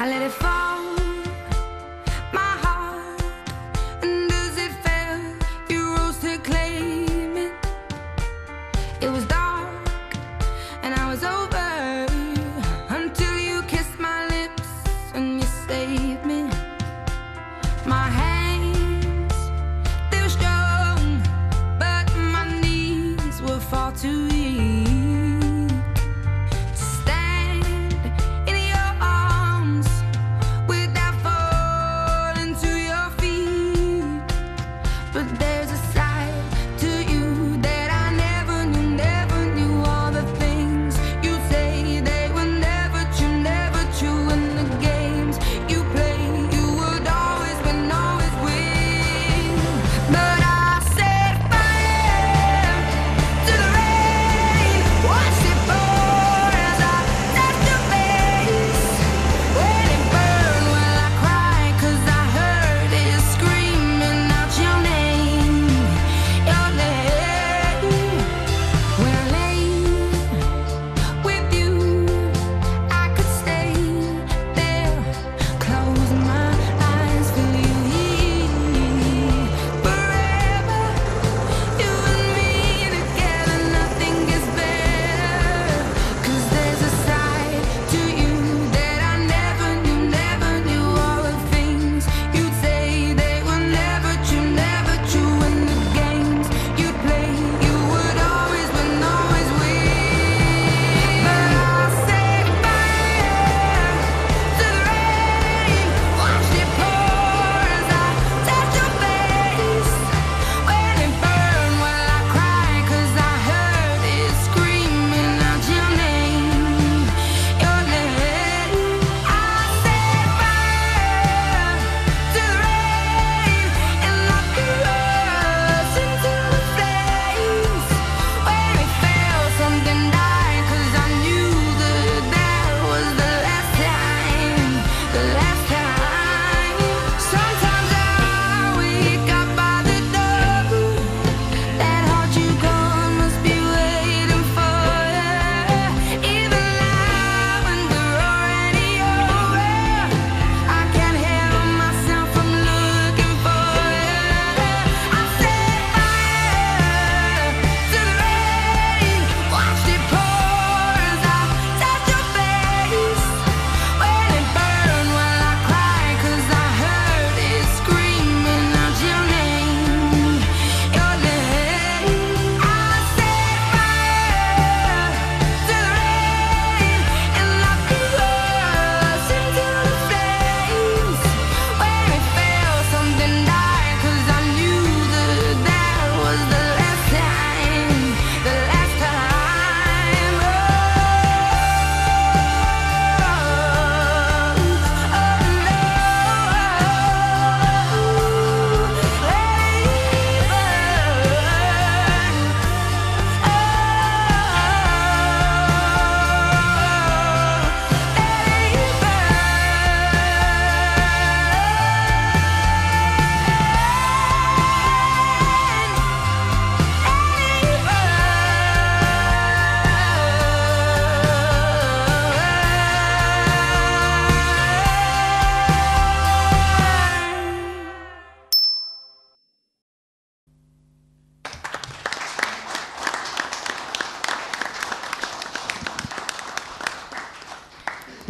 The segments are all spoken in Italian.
I let it fall.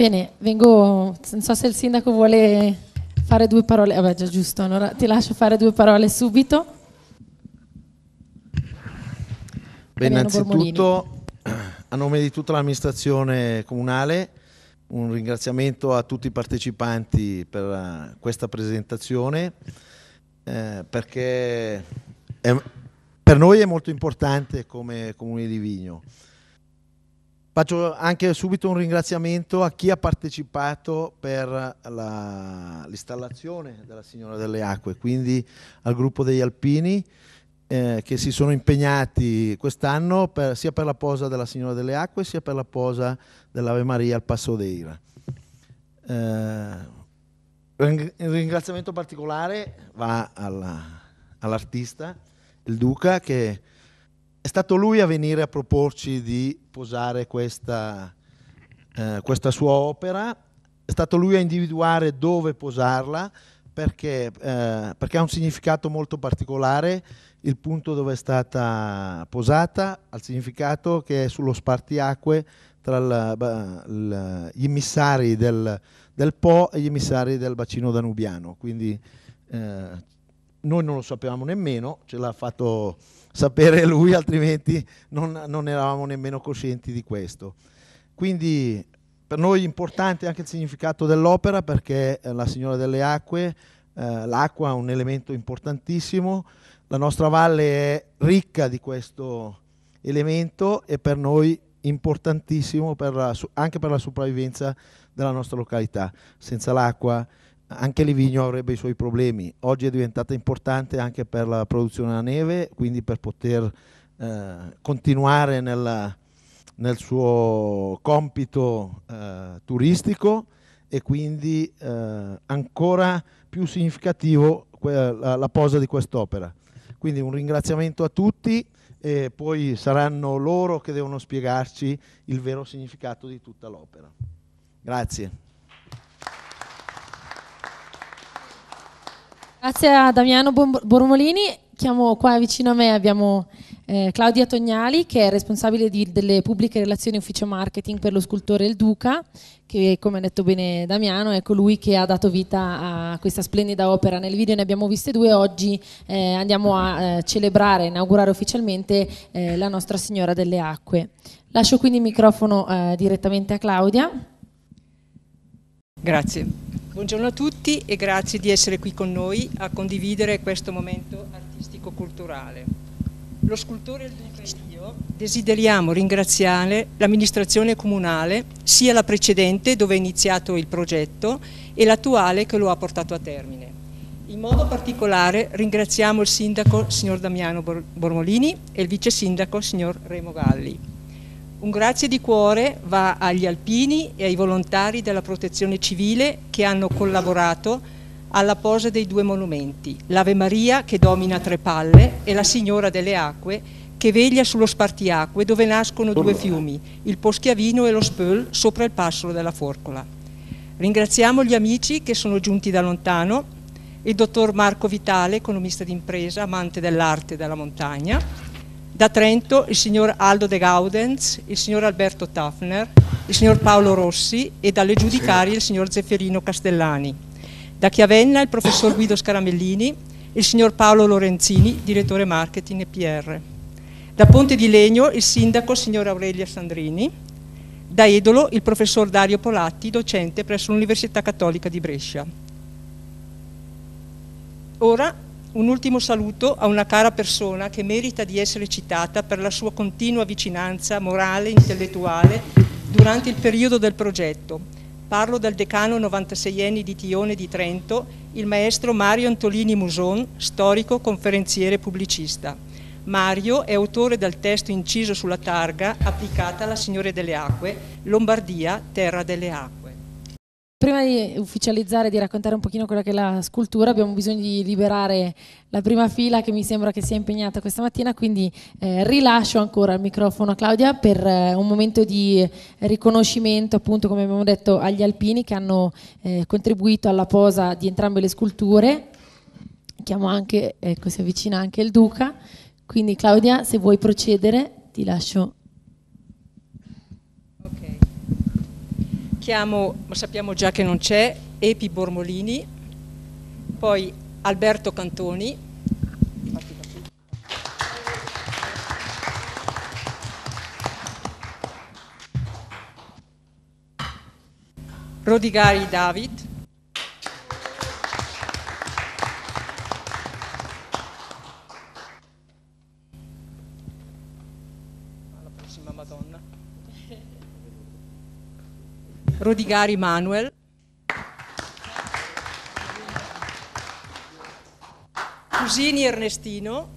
Bene, vengo, non so se il sindaco vuole fare due parole, vabbè già giusto, allora ti lascio fare due parole subito. Beh, innanzitutto a nome di tutta l'amministrazione comunale un ringraziamento a tutti i partecipanti per eh, questa presentazione eh, perché è, per noi è molto importante come comune di Vigno. Faccio anche subito un ringraziamento a chi ha partecipato per l'installazione della Signora delle Acque, quindi al gruppo degli Alpini eh, che si sono impegnati quest'anno sia per la posa della Signora delle Acque sia per la posa dell'Ave Maria al Passo d'Eira. Eh, il ringraziamento particolare va all'artista, all il Duca, che è stato lui a venire a proporci di posare questa, eh, questa sua opera, è stato lui a individuare dove posarla perché, eh, perché ha un significato molto particolare, il punto dove è stata posata al significato che è sullo spartiacque tra il, il, gli emissari del, del, Po e gli emissari del bacino danubiano. Quindi eh, noi non lo sapevamo nemmeno, ce l'ha fatto sapere lui, altrimenti non, non eravamo nemmeno coscienti di questo. Quindi per noi è importante anche il significato dell'opera perché eh, la Signora delle Acque, eh, l'acqua è un elemento importantissimo, la nostra valle è ricca di questo elemento e per noi importantissimo per la, anche per la sopravvivenza della nostra località. Senza l'acqua anche Livigno avrebbe i suoi problemi, oggi è diventata importante anche per la produzione della neve, quindi per poter eh, continuare nella, nel suo compito eh, turistico e quindi eh, ancora più significativo la, la posa di quest'opera. Quindi un ringraziamento a tutti e poi saranno loro che devono spiegarci il vero significato di tutta l'opera. Grazie. Grazie a Damiano Bormolini. Chiamo qua vicino a me abbiamo eh, Claudia Tognali che è responsabile di, delle pubbliche relazioni ufficio marketing per lo scultore Il Duca che come ha detto bene Damiano è colui che ha dato vita a questa splendida opera. Nel video ne abbiamo viste due, oggi eh, andiamo a eh, celebrare, inaugurare ufficialmente eh, la Nostra Signora delle Acque. Lascio quindi il microfono eh, direttamente a Claudia. Grazie. Buongiorno a tutti e grazie di essere qui con noi a condividere questo momento artistico-culturale. Lo scultore Luca e io desideriamo ringraziare l'amministrazione comunale, sia la precedente dove è iniziato il progetto e l'attuale che lo ha portato a termine. In modo particolare ringraziamo il sindaco signor Damiano Bormolini e il vice sindaco signor Remo Galli un grazie di cuore va agli alpini e ai volontari della protezione civile che hanno collaborato alla posa dei due monumenti, l'Ave Maria che domina tre palle e la Signora delle Acque che veglia sullo spartiacque dove nascono due fiumi, il Poschiavino e lo Spöl sopra il passolo della Forcola. Ringraziamo gli amici che sono giunti da lontano, il dottor Marco Vitale, economista d'impresa, amante dell'arte e della montagna, da Trento il signor Aldo De Gaudens, il signor Alberto Tafner, il signor Paolo Rossi e dalle giudicarie il signor Zefferino Castellani. Da Chiavenna il professor Guido Scaramellini, il signor Paolo Lorenzini, direttore marketing e PR. Da Ponte di Legno il sindaco signor Aurelia Sandrini. Da Edolo il professor Dario Polatti, docente presso l'Università Cattolica di Brescia. Ora un ultimo saluto a una cara persona che merita di essere citata per la sua continua vicinanza morale e intellettuale durante il periodo del progetto. Parlo del decano 96enni di Tione di Trento, il maestro Mario Antolini Muson, storico, conferenziere e pubblicista. Mario è autore del testo inciso sulla targa applicata alla Signore delle Acque, Lombardia, terra delle acque. Prima di ufficializzare, e di raccontare un pochino quella che è la scultura, abbiamo bisogno di liberare la prima fila che mi sembra che sia impegnata questa mattina, quindi eh, rilascio ancora il microfono a Claudia per eh, un momento di riconoscimento, appunto come abbiamo detto, agli alpini che hanno eh, contribuito alla posa di entrambe le sculture. Chiamo anche, ecco si avvicina anche il Duca, quindi Claudia se vuoi procedere ti lascio chiamo, ma sappiamo già che non c'è, Epi Bormolini, poi Alberto Cantoni, Rodigari David, Rodigari Manuel. Cusini Ernestino,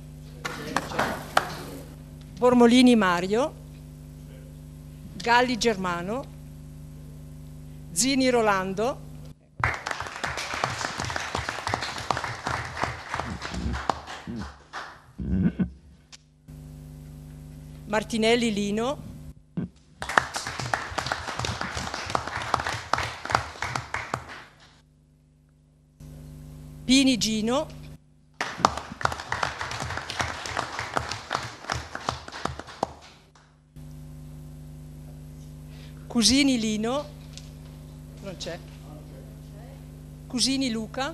Bormolini Mario, Galli Germano, Zini Rolando, Martinelli Lino, Pini Gino. Cusini Lino, non c'è. Cusini Luca.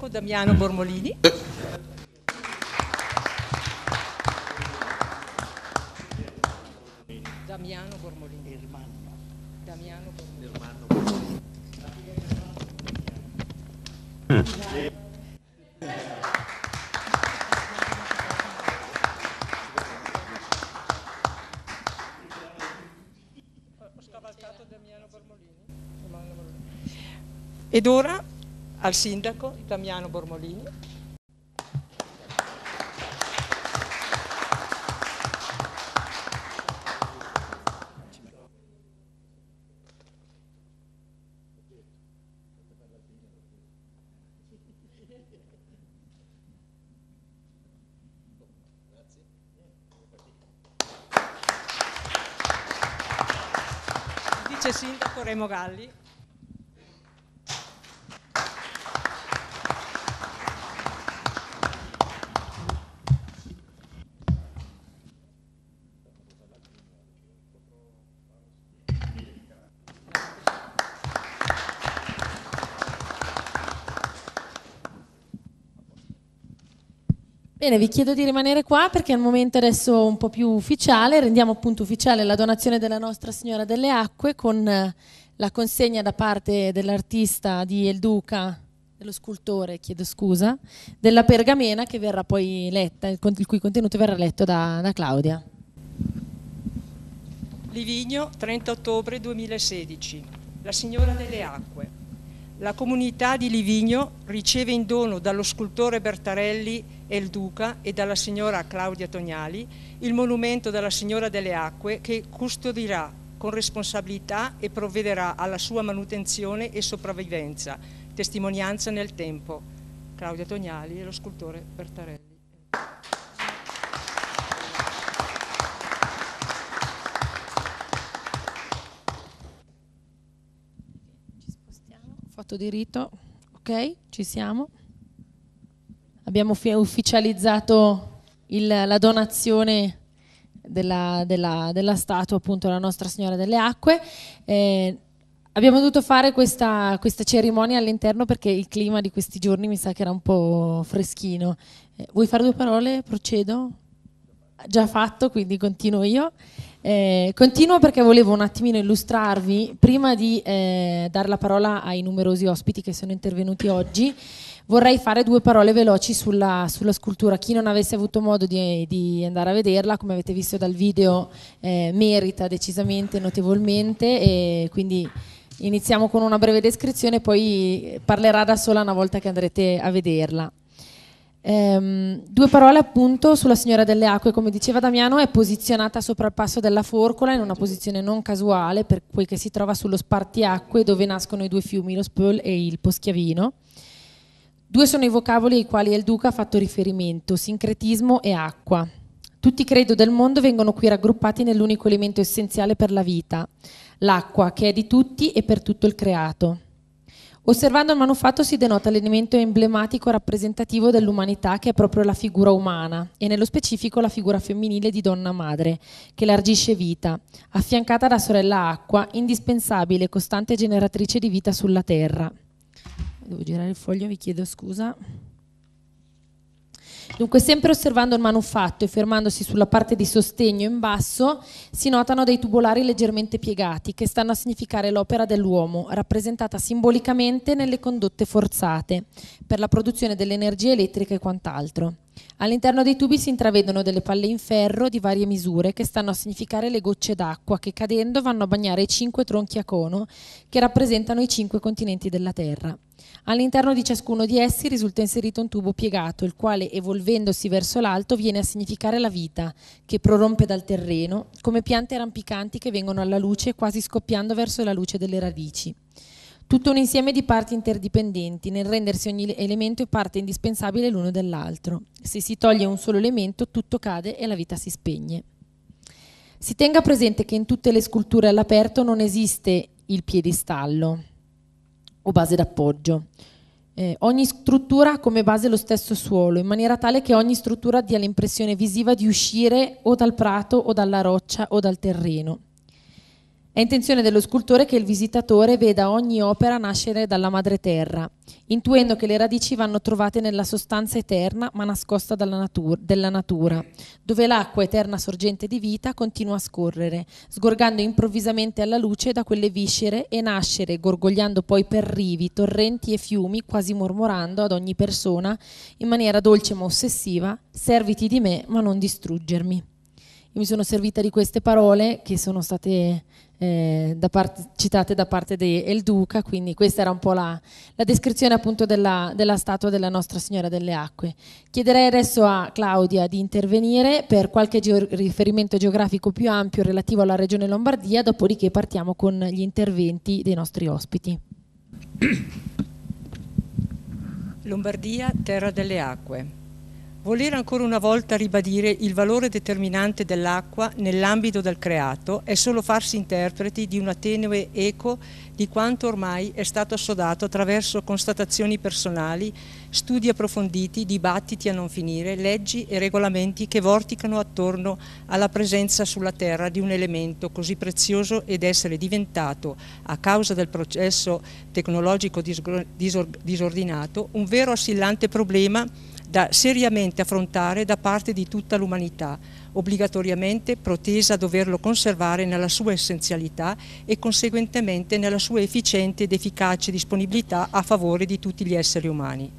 sindaco Damiano Bormolini. Damiano Bormolini. Damiano Bormolini. Mm. Ed ora al sindaco Damiano Bormolini. Vice Sindaco Remo Galli. bene, vi chiedo di rimanere qua perché è un momento adesso un po' più ufficiale, rendiamo appunto ufficiale la donazione della Nostra Signora delle Acque con eh, la consegna da parte dell'artista di El Duca, dello scultore, chiedo scusa, della pergamena che verrà poi letta, il, il cui contenuto verrà letto da, da Claudia. Livigno, 30 ottobre 2016. La Signora delle Acque. La comunità di Livigno riceve in dono dallo scultore Bertarelli El Duca e dalla signora Claudia Tognali il monumento della Signora delle Acque che custodirà con responsabilità e provvederà alla sua manutenzione e sopravvivenza, testimonianza nel tempo. Claudia Tognali e lo scultore Bertarelli. Ci spostiamo, foto di ok, ci siamo abbiamo ufficializzato il, la donazione della, della, della, statua appunto alla Nostra Signora delle Acque. Eh, abbiamo dovuto fare questa, questa cerimonia all'interno perché il clima di questi giorni mi sa che era un po' freschino. Eh, vuoi fare due parole? Procedo? Già fatto, quindi continuo io. Eh, continuo perché volevo un attimino illustrarvi, prima di eh, dare la parola ai numerosi ospiti che sono intervenuti oggi, Vorrei fare due parole veloci sulla, sulla scultura. Chi non avesse avuto modo di, di, andare a vederla, come avete visto dal video, eh, merita decisamente, notevolmente e quindi iniziamo con una breve descrizione, poi parlerà da sola una volta che andrete a vederla. Ehm, due parole appunto sulla Signora delle Acque, come diceva Damiano, è posizionata sopra il passo della Forcola in una posizione non casuale, per quel che si trova sullo spartiacque dove nascono i due fiumi, lo Spöl e il Poschiavino. Due sono i vocaboli ai quali El Duca ha fatto riferimento, sincretismo e acqua. Tutti i credo del mondo vengono qui raggruppati nell'unico elemento essenziale per la vita, l'acqua, che è di tutti e per tutto il creato. Osservando il manufatto si denota l'elemento emblematico rappresentativo dell'umanità che è proprio la figura umana e nello specifico la figura femminile di donna madre, che largisce vita, affiancata da sorella acqua, indispensabile e costante generatrice di vita sulla terra devo girare il foglio, vi chiedo scusa. Dunque, sempre osservando il manufatto e fermandosi sulla parte di sostegno in basso, si notano dei tubolari leggermente piegati che stanno a significare l'opera dell'uomo, rappresentata simbolicamente nelle condotte forzate per la produzione dell'energia elettrica e quant'altro. All'interno dei tubi si intravedono delle palle in ferro di varie misure che stanno a significare le gocce d'acqua che cadendo vanno a bagnare i cinque tronchi a cono che rappresentano i cinque continenti della Terra. All'interno di ciascuno di essi risulta inserito un tubo piegato, il quale evolvendosi verso l'alto viene a significare la vita, che prorompe dal terreno, come piante rampicanti che vengono alla luce quasi scoppiando verso la luce delle radici tutto un insieme di parti interdipendenti nel rendersi ogni elemento parte indispensabile l'uno dell'altro. Se si toglie un solo elemento tutto cade e la vita si spegne. Si tenga presente che in tutte le sculture all'aperto non esiste il piedistallo o base d'appoggio. Eh, ogni struttura ha come base lo stesso suolo, in maniera tale che ogni struttura dia l'impressione visiva di uscire o dal prato o dalla roccia o dal terreno. È intenzione dello scultore che il visitatore veda ogni opera nascere dalla madre terra, intuendo che le radici vanno trovate nella sostanza eterna ma nascosta natura, della natura, dove l'acqua eterna sorgente di vita continua a scorrere, sgorgando improvvisamente alla luce da quelle viscere e nascere, gorgogliando poi per rivi, torrenti e fiumi, quasi mormorando ad ogni persona, in maniera dolce ma ossessiva, serviti di me ma non distruggermi. Io mi sono servita di queste parole che sono state eh, da parte, citate da parte di El Duca, quindi questa era un po' la, la descrizione appunto della, della, statua della Nostra Signora delle Acque. Chiederei adesso a Claudia di intervenire per qualche ge- riferimento geografico più ampio relativo alla regione Lombardia, dopodiché partiamo con gli interventi dei nostri ospiti. Lombardia, terra delle acque. Voler ancora una volta ribadire il valore determinante dell'acqua nell'ambito del creato è solo farsi interpreti di una tenue eco di quanto ormai è stato assodato attraverso constatazioni personali, studi approfonditi, dibattiti a non finire, leggi e regolamenti che vorticano attorno alla presenza sulla Terra di un elemento così prezioso ed essere diventato, a causa del processo tecnologico disordinato, un vero assillante problema da seriamente affrontare da parte di tutta l'umanità, obbligatoriamente protesa a doverlo conservare nella sua essenzialità e conseguentemente nella sua efficiente ed efficace disponibilità a favore di tutti gli esseri umani.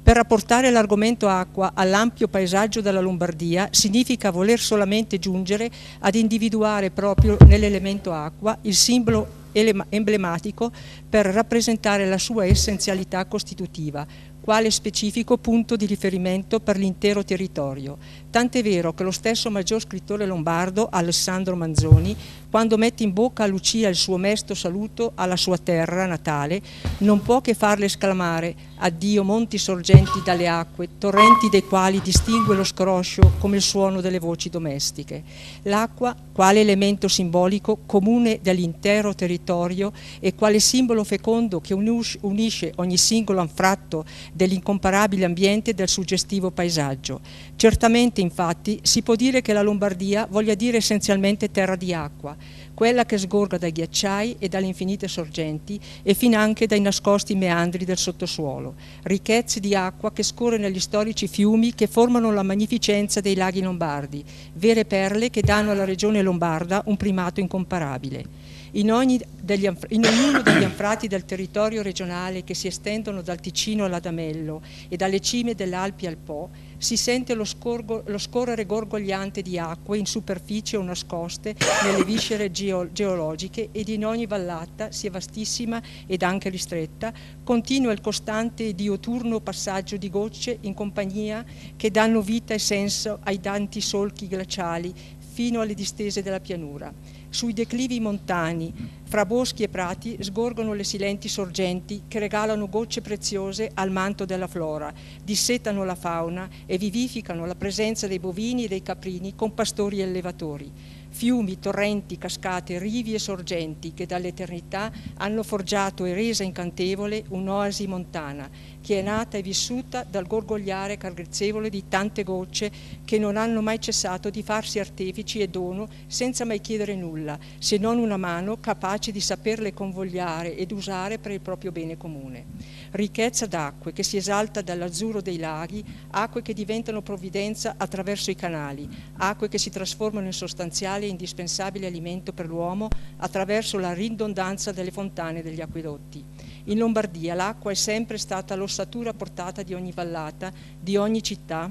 Per rapportare l'argomento acqua all'ampio paesaggio della Lombardia significa voler solamente giungere ad individuare proprio nell'elemento acqua il simbolo emblematico per rappresentare la sua essenzialità costitutiva, quale specifico punto di riferimento per l'intero territorio Tant'è vero che lo stesso maggior scrittore lombardo, Alessandro Manzoni, quando mette in bocca a Lucia il suo mesto saluto alla sua terra natale, non può che farle esclamare «Addio monti sorgenti dalle acque, torrenti dei quali distingue lo scroscio come il suono delle voci domestiche». L'acqua, quale elemento simbolico comune dell'intero territorio e quale simbolo fecondo che unisce ogni singolo anfratto dell'incomparabile ambiente e del suggestivo paesaggio. Certamente infatti, si può dire che la Lombardia voglia dire essenzialmente terra di acqua, quella che sgorga dai ghiacciai e dalle infinite sorgenti e fin anche dai nascosti meandri del sottosuolo, ricchezze di acqua che scorre negli storici fiumi che formano la magnificenza dei laghi lombardi, vere perle che danno alla regione lombarda un primato incomparabile in, degli, in, ognuno degli anfrati del territorio regionale che si estendono dal Ticino all'Adamello e dalle cime dell'Alpi al Po, si sente lo, scorgo, lo scorrere gorgogliante di acque in superficie o nascoste nelle viscere geo, geologiche ed in ogni vallata, sia vastissima ed anche ristretta, continua il costante e dioturno passaggio di gocce in compagnia che danno vita e senso ai tanti solchi glaciali fino alle distese della pianura sui declivi montani, fra boschi e prati, sgorgono le silenti sorgenti che regalano gocce preziose al manto della flora, dissetano la fauna e vivificano la presenza dei bovini e dei caprini con pastori e allevatori. Fiumi, torrenti, cascate, rivi e sorgenti che dall'eternità hanno forgiato e resa incantevole un'oasi montana che è nata e vissuta dal gorgogliare cargrezzevole di tante gocce che non hanno mai cessato di farsi artefici e dono senza mai chiedere nulla, se non una mano capace di saperle convogliare ed usare per il proprio bene comune. Ricchezza d'acque che si esalta dall'azzurro dei laghi, acque che diventano provvidenza attraverso i canali, acque che si trasformano in sostanziale e indispensabile alimento per l'uomo attraverso la ridondanza delle fontane e degli acquedotti. In Lombardia l'acqua è sempre stata lo attrezzatura a portata di ogni vallata, di ogni città,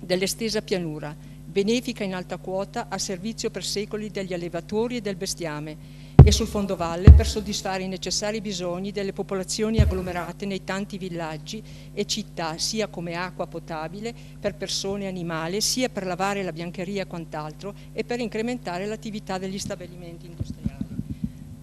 dell'estesa pianura, benefica in alta quota a servizio per secoli degli allevatori e del bestiame e sul fondovalle per soddisfare i necessari bisogni delle popolazioni agglomerate nei tanti villaggi e città, sia come acqua potabile per persone e animali, sia per lavare la biancheria e quant'altro e per incrementare l'attività degli stabilimenti industriali.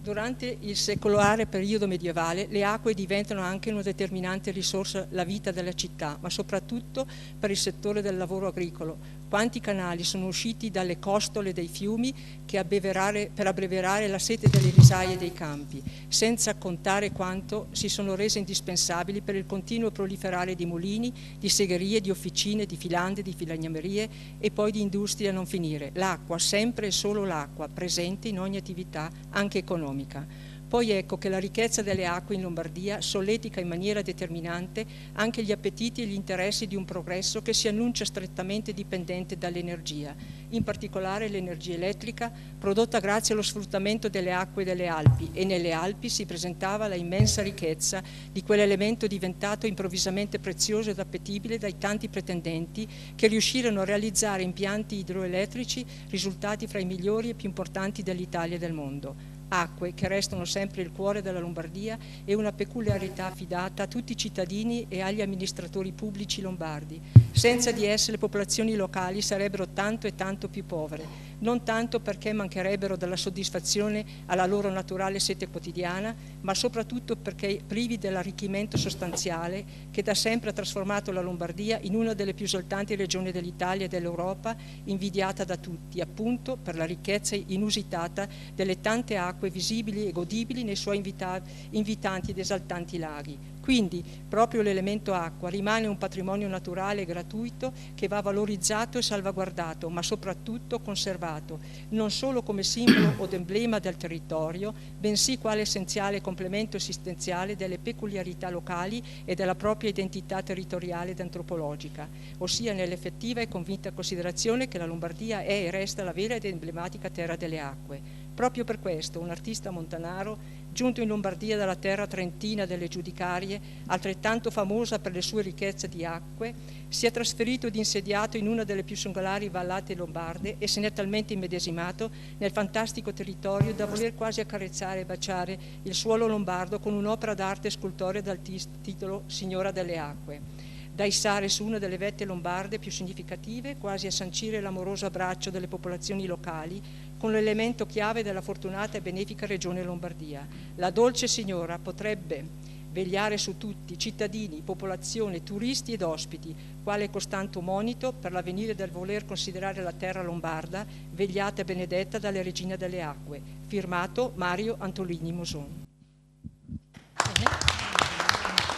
Durante il secolare periodo medievale le acque diventano anche una determinante risorsa la vita della città, ma soprattutto per il settore del lavoro agricolo, quanti canali sono usciti dalle costole dei fiumi per abbreviare la sete delle risaie dei campi, senza contare quanto si sono rese indispensabili per il continuo proliferare di mulini, di segherie, di officine, di filande, di filagnamerie e poi di industrie a non finire. L'acqua, sempre e solo l'acqua, presente in ogni attività, anche economica. Poi ecco che la ricchezza delle acque in Lombardia solletica in maniera determinante anche gli appetiti e gli interessi di un progresso che si annuncia strettamente dipendente dall'energia, in particolare l'energia elettrica prodotta grazie allo sfruttamento delle acque delle Alpi e nelle Alpi si presentava la immensa ricchezza di quell'elemento diventato improvvisamente prezioso ed appetibile dai tanti pretendenti che riuscirono a realizzare impianti idroelettrici risultati fra i migliori e più importanti dell'Italia e del mondo acque che restano sempre il cuore della Lombardia e una peculiarità affidata a tutti i cittadini e agli amministratori pubblici lombardi. Senza di esse le popolazioni locali sarebbero tanto e tanto più povere, non tanto perché mancherebbero della soddisfazione alla loro naturale sete quotidiana, ma soprattutto perché privi dell'arricchimento sostanziale che da sempre ha trasformato la Lombardia in una delle più esaltanti regioni dell'Italia e dell'Europa, invidiata da tutti, appunto per la ricchezza inusitata delle tante acque visibili e godibili nei suoi invita- invitanti ed esaltanti laghi, quindi proprio l'elemento acqua rimane un patrimonio naturale gratuito che va valorizzato e salvaguardato, ma soprattutto conservato, non solo come simbolo o emblema del territorio, bensì quale essenziale complemento esistenziale delle peculiarità locali e della propria identità territoriale ed antropologica, ossia nell'effettiva e convinta considerazione che la Lombardia è e resta la vera ed emblematica terra delle acque. Proprio per questo un artista montanaro giunto in Lombardia dalla terra trentina delle Giudicarie, altrettanto famosa per le sue ricchezze di acque, si è trasferito ed insediato in una delle più singolari vallate lombarde e se ne è talmente immedesimato nel fantastico territorio da voler quasi accarezzare e baciare il suolo lombardo con un'opera d'arte scultorea dal titolo Signora delle Acque da issare su una delle vette lombarde più significative, quasi a sancire l'amoroso abbraccio delle popolazioni locali, con l'elemento chiave della fortunata e benefica Regione Lombardia. La dolce signora potrebbe vegliare su tutti, cittadini, popolazione, turisti ed ospiti, quale costante monito per l'avvenire del voler considerare la terra lombarda vegliata e benedetta dalle regine delle acque. Firmato Mario Antolini Moson.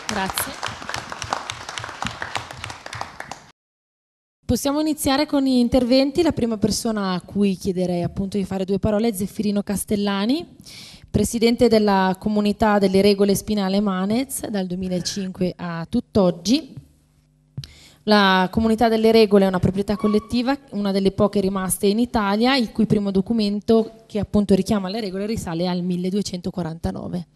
Grazie. Possiamo iniziare con gli interventi. La prima persona a cui chiederei appunto di fare due parole è Zeffirino Castellani, presidente della comunità delle regole spinale Manez dal 2005 a tutt'oggi. La comunità delle regole è una proprietà collettiva, una delle poche rimaste in Italia, il cui primo documento che appunto richiama le regole risale al 1249.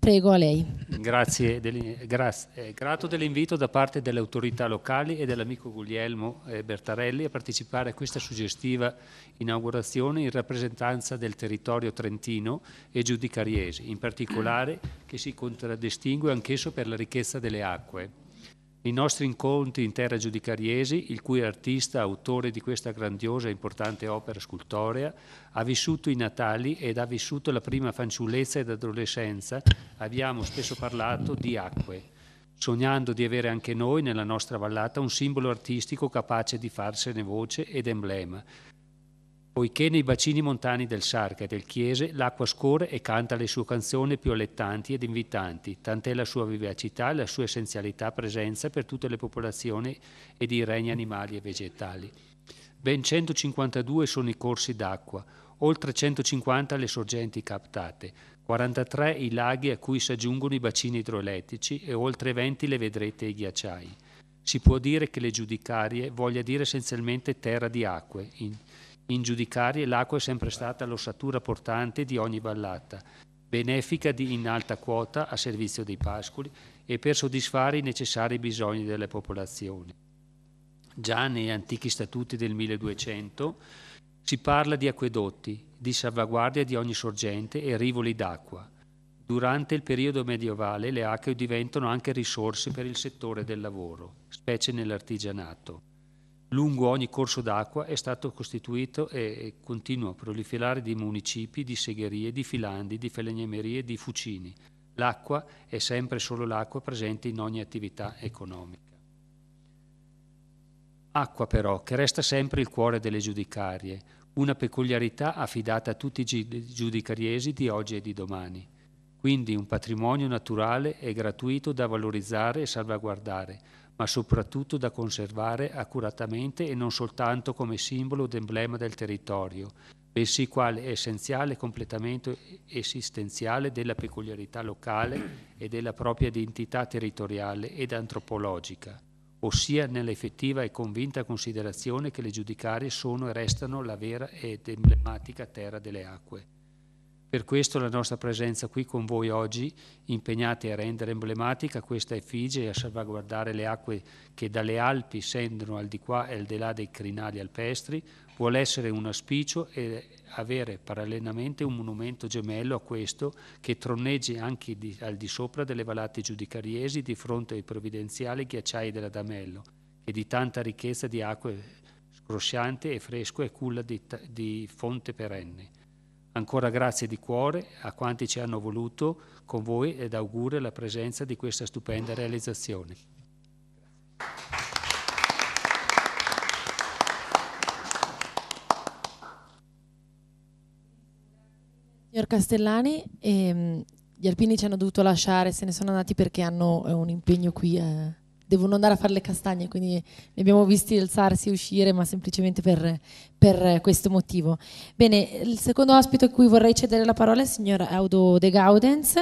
Prego a lei. Grazie, del, gra, eh, grato dell'invito da parte delle autorità locali e dell'amico Guglielmo eh, Bertarelli a partecipare a questa suggestiva inaugurazione in rappresentanza del territorio trentino e giudicariese, in particolare che si contraddistingue anch'esso per la ricchezza delle acque. I nostri incontri in terra giudicariesi, il cui artista, autore di questa grandiosa e importante opera scultorea, ha vissuto i Natali ed ha vissuto la prima fanciullezza ed adolescenza, abbiamo spesso parlato di acque, sognando di avere anche noi nella nostra vallata un simbolo artistico capace di farsene voce ed emblema poiché nei bacini montani del Sarca e del Chiese l'acqua scorre e canta le sue canzoni più allettanti ed invitanti, tant'è la sua vivacità e la sua essenzialità presenza per tutte le popolazioni ed i regni animali e vegetali. Ben 152 sono i corsi d'acqua, oltre 150 le sorgenti captate, 43 i laghi a cui si aggiungono i bacini idroelettrici e oltre 20 le vedrette e i ghiacciai. Si può dire che le giudicarie voglia dire essenzialmente terra di acque, in in Giudicarie l'acqua è sempre stata l'ossatura portante di ogni vallata, benefica di, in alta quota a servizio dei pascoli e per soddisfare i necessari bisogni delle popolazioni. Già nei antichi statuti del 1200 si parla di acquedotti, di salvaguardia di ogni sorgente e rivoli d'acqua. Durante il periodo medievale le acque diventano anche risorse per il settore del lavoro, specie nell'artigianato. Lungo ogni corso d'acqua è stato costituito e continua a proliferare di municipi, di segherie, di filandi, di falegnamerie, di fucini. L'acqua è sempre solo l'acqua presente in ogni attività economica. Acqua però che resta sempre il cuore delle giudicarie, una peculiarità affidata a tutti i giudicariesi di oggi e di domani. Quindi un patrimonio naturale e gratuito da valorizzare e salvaguardare, ma soprattutto da conservare accuratamente e non soltanto come simbolo ed emblema del territorio, bensì quale essenziale completamento esistenziale della peculiarità locale e della propria identità territoriale ed antropologica, ossia nell'effettiva e convinta considerazione che le giudicarie sono e restano la vera ed emblematica terra delle acque. Per questo la nostra presenza qui con voi oggi, impegnati a rendere emblematica questa effigie e a salvaguardare le acque che dalle Alpi sendono al di qua e al di là dei crinali alpestri, vuole essere un auspicio e avere parallelamente un monumento gemello a questo che tronneggi anche di, al di sopra delle valate giudicariesi di fronte ai provvidenziali ghiacciai della Damello, che di tanta ricchezza di acque scrosciante e fresco è culla di, di fonte perenne Ancora grazie di cuore a quanti ci hanno voluto con voi ed auguro la presenza di questa stupenda realizzazione. Signor Castellani, ehm, gli alpini ci hanno dovuto lasciare, se ne sono andati perché hanno eh, un impegno qui. Eh devono andare a fare le castagne, quindi li abbiamo visti alzarsi e uscire, ma semplicemente per, per, questo motivo. Bene, il secondo ospite a cui vorrei cedere la parola è il signor Audo De Gaudens,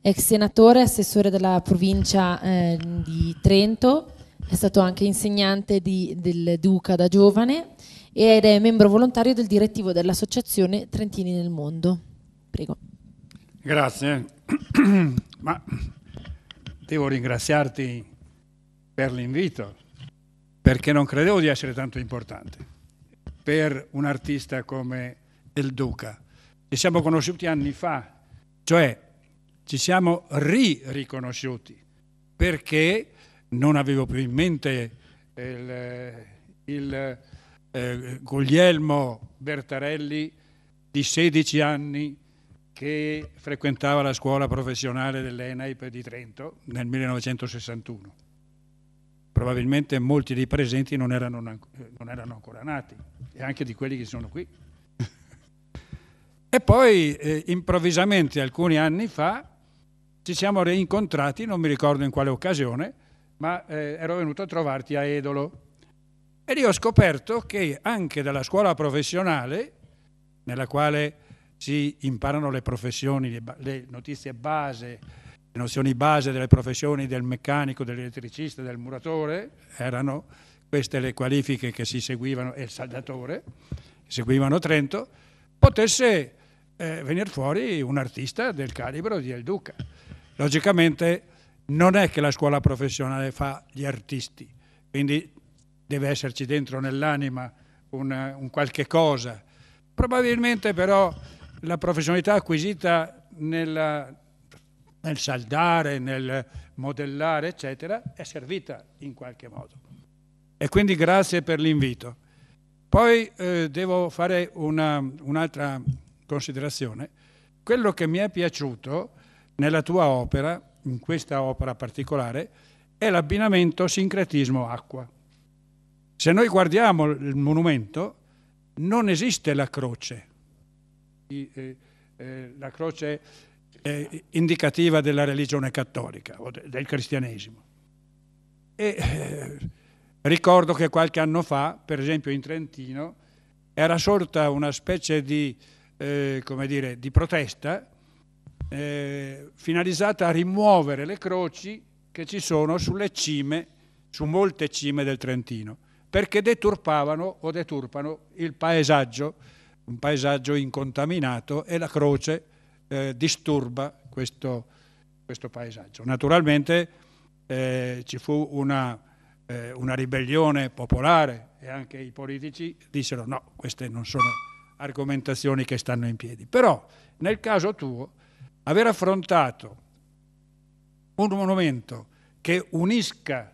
ex senatore, assessore della provincia eh, di Trento, è stato anche insegnante di, del Duca da giovane ed è membro volontario del direttivo dell'associazione Trentini nel Mondo. Prego. Grazie. Ma devo ringraziarti per l'invito, perché non credevo di essere tanto importante per un artista come Del Duca. Ci siamo conosciuti anni fa, cioè ci siamo ri-riconosciuti perché non avevo più in mente il, il eh, Guglielmo Bertarelli di 16 anni che frequentava la scuola professionale dell'ENAIP di Trento nel 1961 probabilmente molti dei presenti non erano, non erano ancora nati, e anche di quelli che sono qui. e poi eh, improvvisamente alcuni anni fa ci siamo rincontrati, non mi ricordo in quale occasione, ma eh, ero venuto a trovarti a Edolo. E lì ho scoperto che anche dalla scuola professionale, nella quale si imparano le professioni, le, le notizie base, nozioni base delle professioni del meccanico, dell'elettricista, del muratore erano queste le qualifiche che si seguivano, e il saldatore, seguivano Trento, potesse eh, venire fuori un artista del calibro di El Duca. Logicamente non è che la scuola professionale fa gli artisti, quindi deve esserci dentro nell'anima un, un qualche cosa. Probabilmente però la professionalità acquisita nella, nel saldare, nel modellare, eccetera, è servita in qualche modo. E quindi grazie per l'invito. Poi eh, devo fare una, un'altra considerazione. Quello che mi è piaciuto nella tua opera, in questa opera particolare, è l'abbinamento sincretismo-acqua. Se noi guardiamo il monumento, non esiste la croce. Eh, eh, la croce eh, indicativa della religione cattolica o de, del cristianesimo. E, eh, ricordo che qualche anno fa, per esempio in Trentino, era sorta una specie di, eh, dire, di protesta eh, finalizzata a rimuovere le croci che ci sono sulle cime, su molte cime del Trentino, perché deturpavano o deturpano il paesaggio, un paesaggio incontaminato e la croce eh, disturba questo, questo, paesaggio. Naturalmente eh, ci fu una, eh, una, ribellione popolare e anche i politici dissero no, queste non sono argomentazioni che stanno in piedi. Però nel caso tuo aver affrontato un monumento che unisca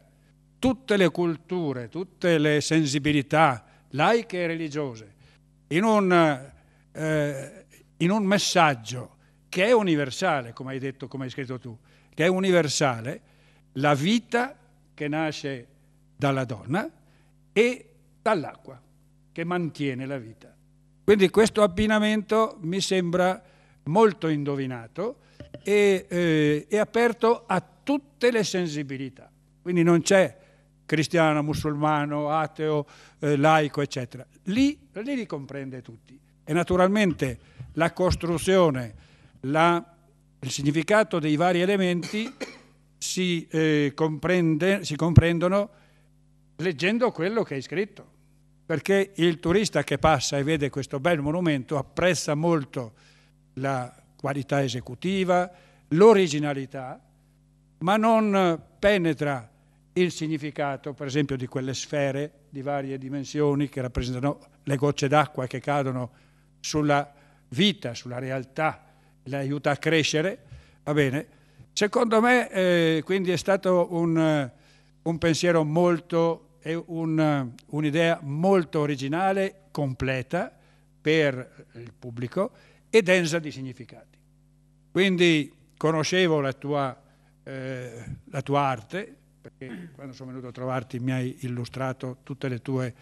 tutte le culture, tutte le sensibilità laiche e religiose in un, eh, in un messaggio che è universale, come hai detto, come hai scritto tu, che è universale la vita che nasce dalla donna e dall'acqua che mantiene la vita. Quindi questo abbinamento mi sembra molto indovinato e eh, è aperto a tutte le sensibilità. Quindi non c'è cristiano, musulmano, ateo, eh, laico, eccetera. Lì, lì li comprende tutti. E naturalmente la costruzione la, il significato dei vari elementi si, eh, comprende, si comprendono leggendo quello che è scritto, perché il turista che passa e vede questo bel monumento apprezza molto la qualità esecutiva, l'originalità, ma non penetra il significato, per esempio, di quelle sfere di varie dimensioni che rappresentano le gocce d'acqua che cadono sulla vita, sulla realtà le aiuta a crescere, va bene. Secondo me eh, quindi è stato un, eh, un pensiero molto, è un, eh, un'idea molto originale, completa per il pubblico e densa di significati. Quindi conoscevo la tua, eh, la tua arte, perché quando sono venuto a trovarti mi hai illustrato tutte le tue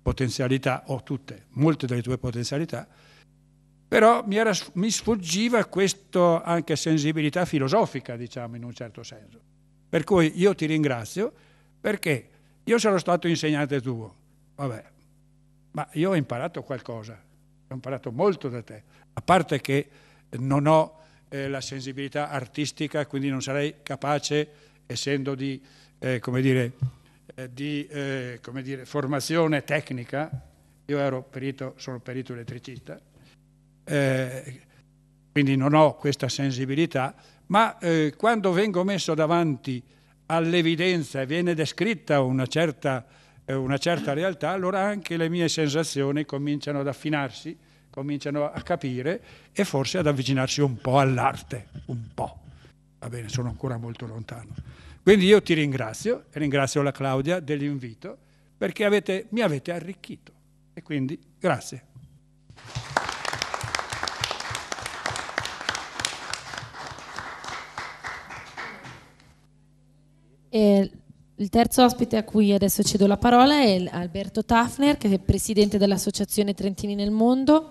potenzialità, o tutte, molte delle tue potenzialità, però mi, era, mi sfuggiva questa anche sensibilità filosofica, diciamo, in un certo senso. Per cui io ti ringrazio perché io sono stato insegnante tuo, vabbè, ma io ho imparato qualcosa, ho imparato molto da te, a parte che non ho eh, la sensibilità artistica, quindi non sarei capace, essendo di, eh, come dire, eh, di eh, come dire, formazione tecnica, io ero perito, sono perito elettricista, eh, quindi non ho questa sensibilità, ma eh, quando vengo messo davanti all'evidenza e viene descritta una certa, eh, una certa realtà, allora anche le mie sensazioni cominciano ad affinarsi, cominciano a capire e forse ad avvicinarsi un po' all'arte, un po'. Va bene, sono ancora molto lontano. Quindi io ti ringrazio, ringrazio la Claudia dell'invito, perché avete, mi avete arricchito. E quindi grazie. il terzo ospite a cui adesso cedo la parola è Alberto Tafner, che è presidente dell'Associazione Trentini nel Mondo,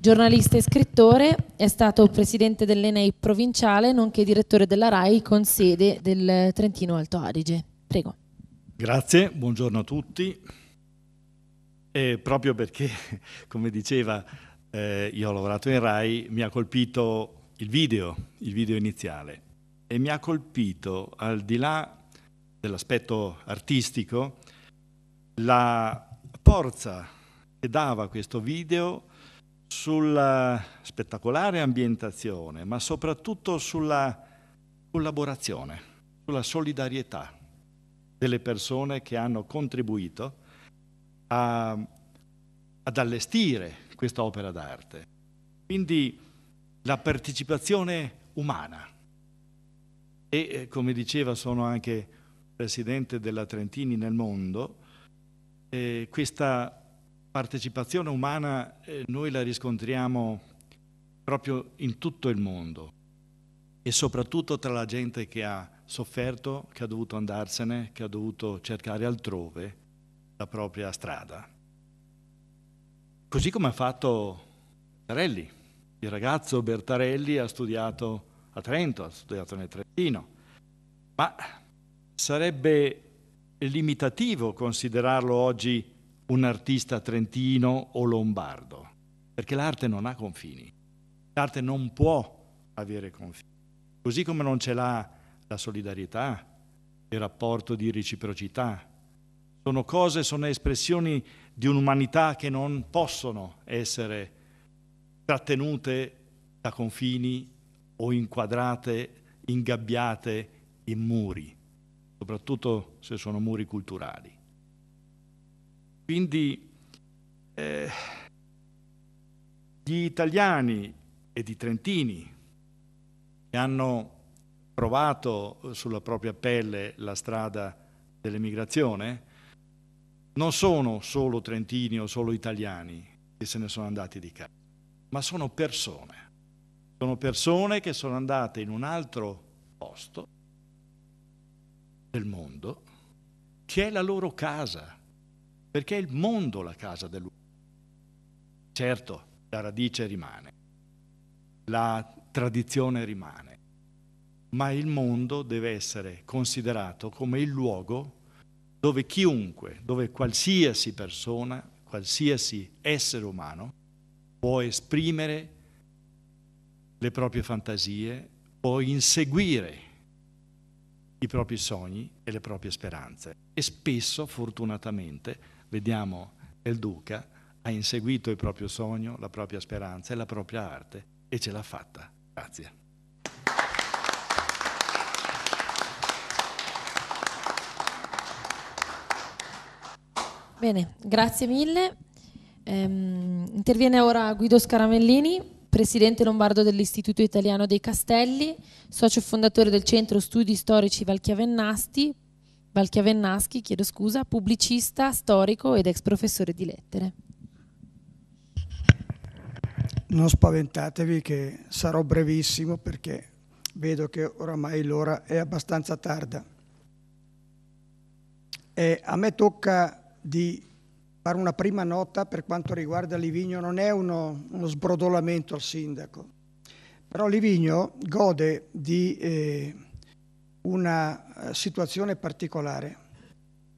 giornalista e scrittore, è stato presidente dell'ENEI provinciale, nonché direttore della RAI con sede del Trentino Alto Adige. Prego. Grazie, buongiorno a tutti. E proprio perché, come diceva, eh, io ho lavorato in RAI, mi ha colpito il video, il video iniziale, e mi ha colpito al di là dell'aspetto artistico, la forza che dava questo video sulla spettacolare ambientazione, ma soprattutto sulla collaborazione, sulla solidarietà delle persone che hanno contribuito a, ad allestire questa opera d'arte. Quindi la partecipazione umana. E eh, come diceva sono anche presidente della Trentini nel mondo, eh, questa partecipazione umana eh, noi la riscontriamo proprio in tutto il mondo e soprattutto tra la gente che ha sofferto, che ha dovuto andarsene, che ha dovuto cercare altrove la propria strada. Così come ha fatto Bertarelli. Il ragazzo Bertarelli ha studiato a Trento, ha studiato nel Trentino, ma Sarebbe limitativo considerarlo oggi un artista trentino o lombardo, perché l'arte non ha confini, l'arte non può avere confini, così come non ce l'ha la solidarietà, il rapporto di reciprocità. Sono cose, sono espressioni di un'umanità che non possono essere trattenute da confini o inquadrate, ingabbiate in muri soprattutto se sono muri culturali. Quindi eh, gli italiani ed i trentini che hanno provato sulla propria pelle la strada dell'emigrazione non sono solo trentini o solo italiani che se ne sono andati di casa, ma sono persone. Sono persone che sono andate in un altro posto del mondo, che è la loro casa, perché è il mondo la casa dell'uomo. Certo, la radice rimane, la tradizione rimane, ma il mondo deve essere considerato come il luogo dove chiunque, dove qualsiasi persona, qualsiasi essere umano può esprimere le proprie fantasie, può inseguire i propri sogni e le proprie speranze. E spesso, fortunatamente, vediamo che il Duca ha inseguito il proprio sogno, la propria speranza e la propria arte e ce l'ha fatta. Grazie. Bene, grazie mille. Ehm, interviene ora Guido Scaramellini, presidente lombardo dell'Istituto Italiano dei Castelli, socio fondatore del Centro Studi Storici Valchiavennasti, Valchiavennaschi, chiedo scusa, pubblicista, storico ed ex professore di lettere. Non spaventatevi che sarò brevissimo perché vedo che oramai l'ora è abbastanza tarda. E a me tocca di fare una prima nota per quanto riguarda Livigno, non è uno, uno sbrodolamento al sindaco, però Livigno gode di eh, una eh, situazione particolare.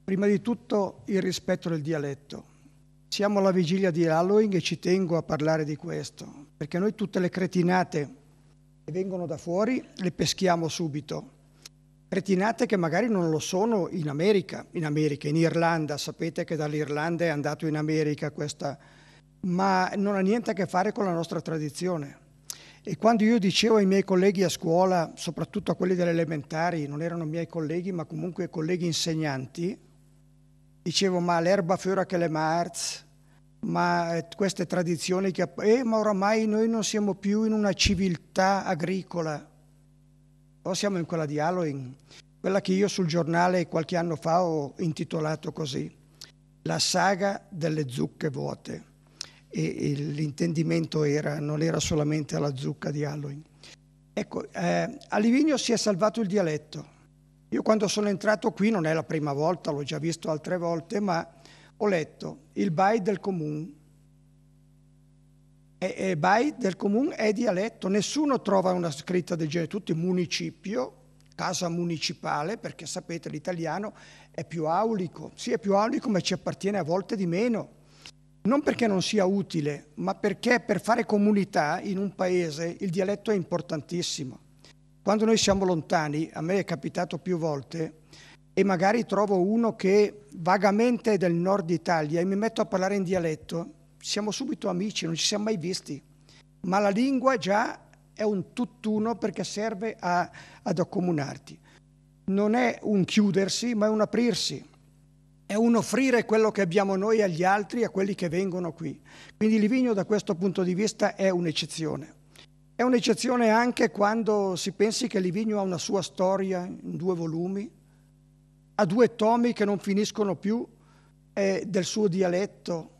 Prima di tutto il rispetto del dialetto. Siamo alla vigilia di Halloween e ci tengo a parlare di questo, perché noi tutte le cretinate che vengono da fuori le peschiamo subito cretinate che magari non lo sono in America, in America, in Irlanda, sapete che dall'Irlanda è andato in America questa, ma non ha niente a che fare con la nostra tradizione. E quando io dicevo ai miei colleghi a scuola, soprattutto a quelli delle elementari, non erano miei colleghi, ma comunque colleghi insegnanti, dicevo ma l'erba fiora che le marz, ma eh, queste tradizioni che... Eh, ma oramai noi non siamo più in una civiltà agricola, o siamo in quella di Halloween, quella che io sul giornale qualche anno fa ho intitolato così, la saga delle zucche vuote. E, e l'intendimento era, non era solamente alla zucca di Halloween. Ecco, eh, a Livigno si è salvato il dialetto. Io quando sono entrato qui, non è la prima volta, l'ho già visto altre volte, ma ho letto il Bai del Comune e, e Bait del comune è dialetto, nessuno trova una scritta del genere, tutti municipio, casa municipale, perché sapete l'italiano è più aulico, sì è più aulico ma ci appartiene a volte di meno, non perché non sia utile, ma perché per fare comunità in un paese il dialetto è importantissimo. Quando noi siamo lontani, a me è capitato più volte, e magari trovo uno che vagamente è del nord Italia e mi metto a parlare in dialetto, siamo subito amici, non ci siamo mai visti, ma la lingua già è un tutt'uno perché serve a, ad accomunarti. Non è un chiudersi, ma è un aprirsi, è un offrire quello che abbiamo noi agli altri, a quelli che vengono qui. Quindi Livigno da questo punto di vista è un'eccezione. È un'eccezione anche quando si pensi che Livigno ha una sua storia in due volumi, ha due tomi che non finiscono più, è del suo dialetto,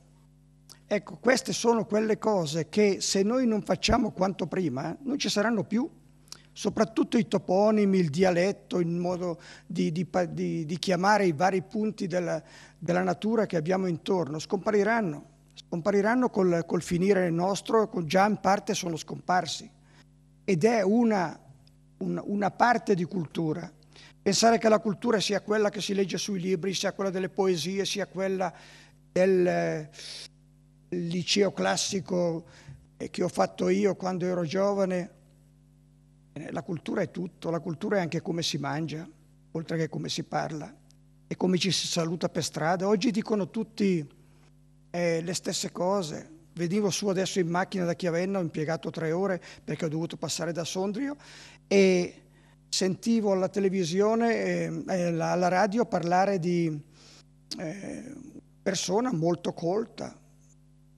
Ecco, queste sono quelle cose che se noi non facciamo quanto prima non ci saranno più, soprattutto i toponimi, il dialetto, il modo di, di, di, di chiamare i vari punti della, della, natura che abbiamo intorno, scompariranno, scompariranno col, col finire il nostro, già in parte sono scomparsi. Ed è una, un, una parte di cultura. Pensare che la cultura sia quella che si legge sui libri, sia quella delle poesie, sia quella del il liceo classico eh, che ho fatto io quando ero giovane, eh, la cultura è tutto, la cultura è anche come si mangia, oltre che come si parla e come ci si saluta per strada. Oggi dicono tutti eh, le stesse cose. Venivo su adesso in macchina da Chiavenna, ho impiegato tre ore perché ho dovuto passare da Sondrio e sentivo alla televisione, eh, eh, alla radio parlare di eh, persona molto colta,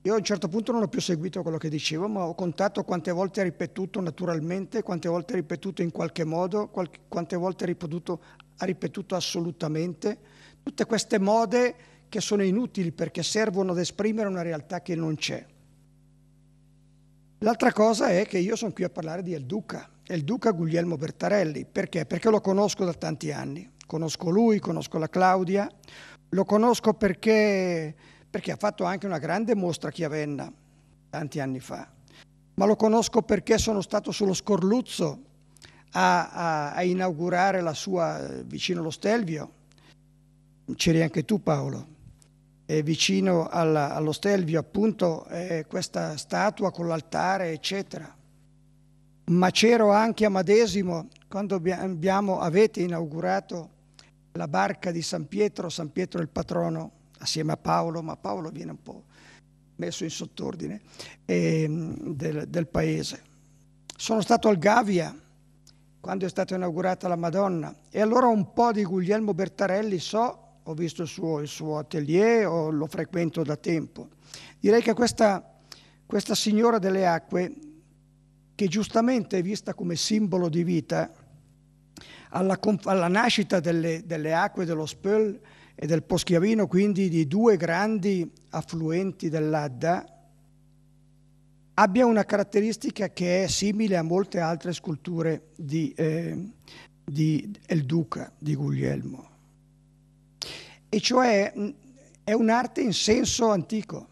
io a un certo punto non ho più seguito quello che dicevo, ma ho contato quante volte ha ripetuto naturalmente, quante volte ha ripetuto in qualche modo, quante volte ha ripetuto, ha ripetuto assolutamente. Tutte queste mode che sono inutili perché servono ad esprimere una realtà che non c'è. L'altra cosa è che io sono qui a parlare di El Duca, El Duca Guglielmo Bertarelli. Perché? Perché lo conosco da tanti anni. Conosco lui, conosco la Claudia, lo conosco perché perché ha fatto anche una grande mostra a Chiavenna tanti anni fa, ma lo conosco perché sono stato sullo Scorluzzo a, a, a inaugurare la sua eh, vicino allo Stelvio, c'eri anche tu Paolo, eh, vicino alla, allo Stelvio appunto eh, questa statua con l'altare eccetera, ma c'ero anche a Madesimo quando abbiamo, avete inaugurato la barca di San Pietro, San Pietro il patrono assieme a Paolo, ma Paolo viene un po' messo in sottordine, eh, del, del paese. Sono stato al Gavia quando è stata inaugurata la Madonna e allora un po' di Guglielmo Bertarelli so, ho visto il suo, il suo atelier o lo frequento da tempo. Direi che questa, questa signora delle acque, che giustamente è vista come simbolo di vita, alla, alla nascita delle, delle acque dello Spöll e del Poschiavino, quindi di due grandi affluenti dell'Adda, abbia una caratteristica che è simile a molte altre sculture di, eh, di El Duca, di Guglielmo. E cioè è un'arte in senso antico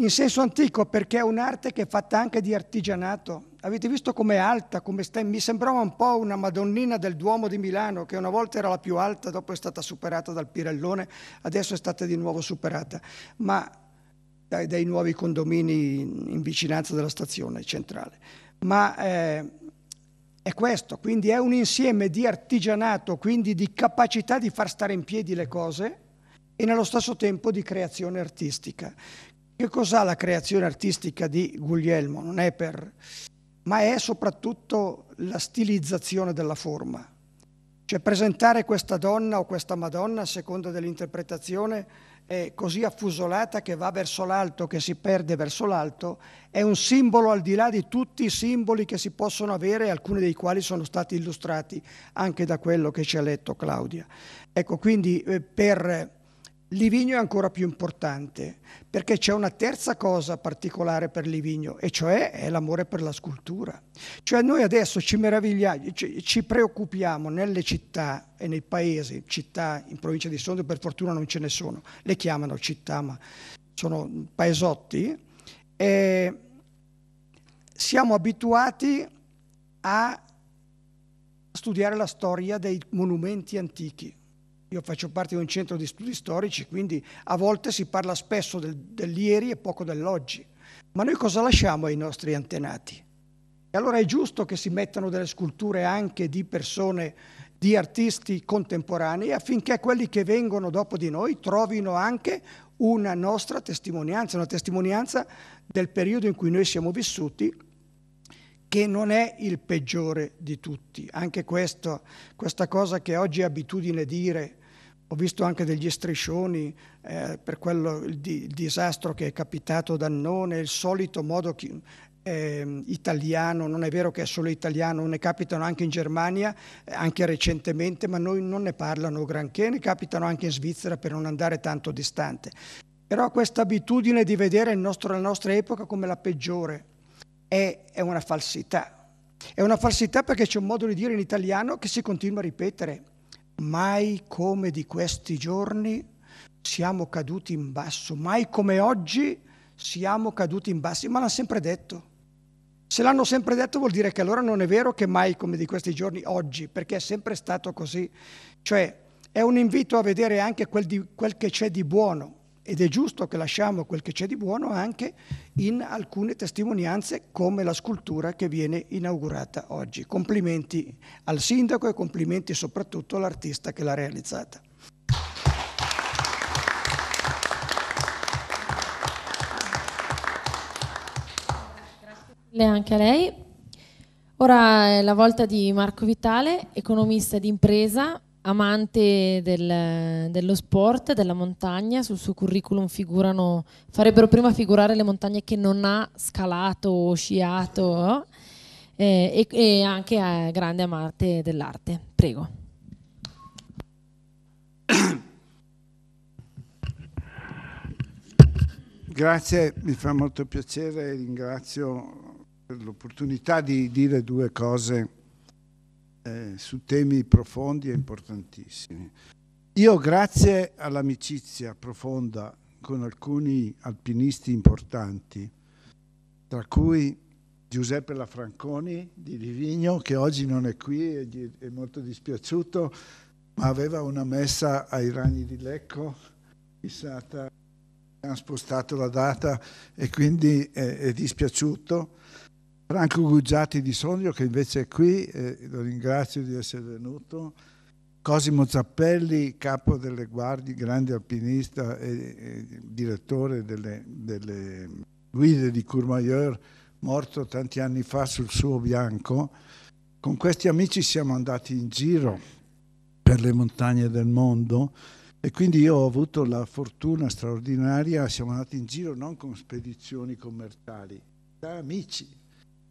in senso antico perché è un'arte che è fatta anche di artigianato. Avete visto com'è alta, come sta, mi sembrava un po' una Madonnina del Duomo di Milano, che una volta era la più alta, dopo è stata superata dal Pirellone, adesso è stata di nuovo superata, ma dai, dai nuovi condomini in, vicinanza della stazione centrale. Ma eh, è questo, quindi è un insieme di artigianato, quindi di capacità di far stare in piedi le cose e nello stesso tempo di creazione artistica, che cos'ha la creazione artistica di Guglielmo? Non è per... ma è soprattutto la stilizzazione della forma. Cioè presentare questa donna o questa Madonna, a seconda dell'interpretazione, così affusolata che va verso l'alto, che si perde verso l'alto, è un simbolo al di là di tutti i simboli che si possono avere, alcuni dei quali sono stati illustrati anche da quello che ci ha letto Claudia. Ecco, quindi eh, per Livigno è ancora più importante perché c'è una terza cosa particolare per Livigno e cioè l'amore per la scultura. Cioè noi adesso ci meravigliamo, ci, ci, preoccupiamo nelle città e nei paesi, città in provincia di Sondrio per fortuna non ce ne sono, le chiamano città ma sono paesotti, e siamo abituati a studiare la storia dei monumenti antichi io faccio parte di un centro di studi storici, quindi a volte si parla spesso del, dell'ieri e poco dell'oggi. Ma noi cosa lasciamo ai nostri antenati? E allora è giusto che si mettano delle sculture anche di persone, di artisti contemporanei, affinché quelli che vengono dopo di noi trovino anche una nostra testimonianza, una testimonianza del periodo in cui noi siamo vissuti, che non è il peggiore di tutti. Anche questo, questa cosa che oggi è abitudine dire ho visto anche degli striscioni eh, per quello, il, di, il, disastro che è capitato a Dannone, il solito modo chi, eh, italiano, non è vero che è solo italiano, ne capitano anche in Germania, eh, anche recentemente, ma noi non ne parlano granché, ne capitano anche in Svizzera per non andare tanto distante. Però questa abitudine di vedere nostro, la nostra epoca come la peggiore è, è una falsità. È una falsità perché c'è un modo di dire in italiano che si continua a ripetere Mai come di questi giorni siamo caduti in basso, mai come oggi siamo caduti in basso, ma l'hanno sempre detto. Se l'hanno sempre detto vuol dire che allora non è vero che mai come di questi giorni oggi, perché è sempre stato così. Cioè è un invito a vedere anche quel, di, quel che c'è di buono ed è giusto che lasciamo quel che c'è di buono anche in alcune testimonianze come la scultura che viene inaugurata oggi. Complimenti al sindaco e complimenti soprattutto all'artista che l'ha realizzata. Grazie anche a lei. Ora è la volta di Marco Vitale, economista d'impresa, amante del, dello sport, della montagna, sul suo curriculum figurano, farebbero prima figurare le montagne che non ha scalato o sciato eh, e, e, anche eh, grande amante dell'arte. Prego. Grazie, mi fa molto piacere e ringrazio per l'opportunità di dire due cose eh, su temi profondi e importantissimi. Io grazie all'amicizia profonda con alcuni alpinisti importanti, tra cui Giuseppe Lafranconi di Livigno, che oggi non è qui e è molto dispiaciuto, ma aveva una messa ai ragni di Lecco fissata, hanno spostato la data e quindi è, è dispiaciuto. Franco Guggiati di Sondrio che invece è qui, eh, lo ringrazio di essere venuto, Cosimo Zappelli, capo delle guardie, grande alpinista e, e direttore delle, delle, guide di Courmayeur, morto tanti anni fa sul suo bianco. Con questi amici siamo andati in giro per le montagne del mondo e quindi io ho avuto la fortuna straordinaria, siamo andati in giro non con spedizioni commerciali, da amici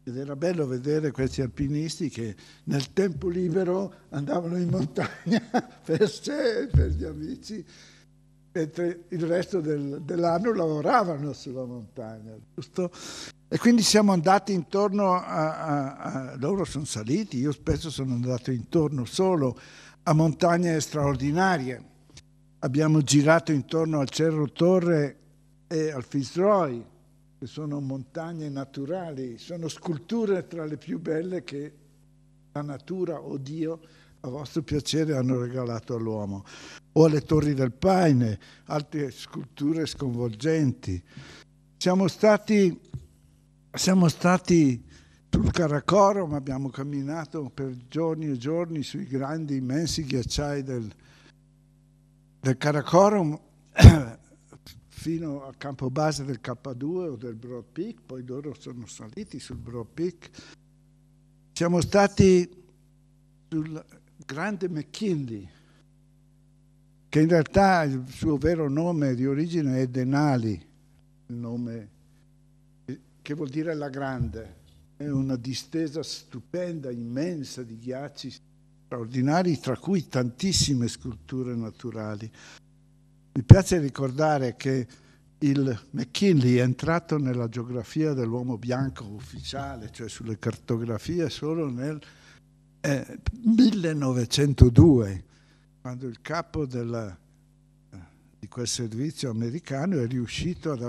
ed era bello vedere questi alpinisti che nel tempo libero andavano in montagna per sé, e per gli amici, mentre il resto del, dell'anno lavoravano sulla montagna, giusto? E quindi siamo andati intorno a, a, a, loro sono saliti, io spesso sono andato intorno solo a montagne straordinarie. Abbiamo girato intorno al Cerro Torre e al Fitzroy, sono montagne naturali, sono sculture tra le più belle che la natura o Dio a vostro piacere hanno regalato all'uomo. O alle torri del Paine, altre sculture sconvolgenti. Siamo stati, siamo stati sul Caracoro, abbiamo camminato per giorni e giorni sui grandi, immensi ghiacciai del, del Karakorum fino al campo base del K2 o del Broad Peak, poi loro sono saliti sul Broad Peak. Siamo stati sul grande McKinley, che in realtà il suo vero nome di origine è Denali, il nome che vuol dire la grande. È una distesa stupenda, immensa di ghiacci straordinari, tra cui tantissime sculture naturali. Mi piace ricordare che il McKinley è entrato nella geografia dell'uomo bianco ufficiale, cioè sulle cartografie, solo nel eh, 1902, quando il capo della, eh, di quel servizio americano è riuscito ad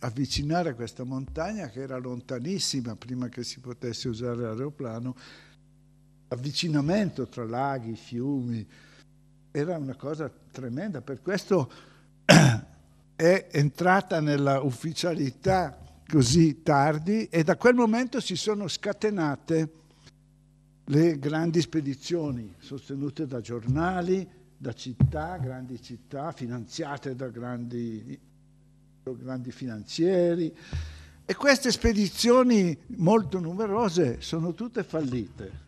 avvicinare questa montagna che era lontanissima prima che si potesse usare l'aeroplano. Avvicinamento tra laghi, fiumi, era una cosa tremenda. Per questo è entrata nella ufficialità così tardi e da quel momento si sono scatenate le grandi spedizioni sostenute da giornali, da città, grandi città, finanziate da grandi, grandi finanzieri. E queste spedizioni molto numerose sono tutte fallite.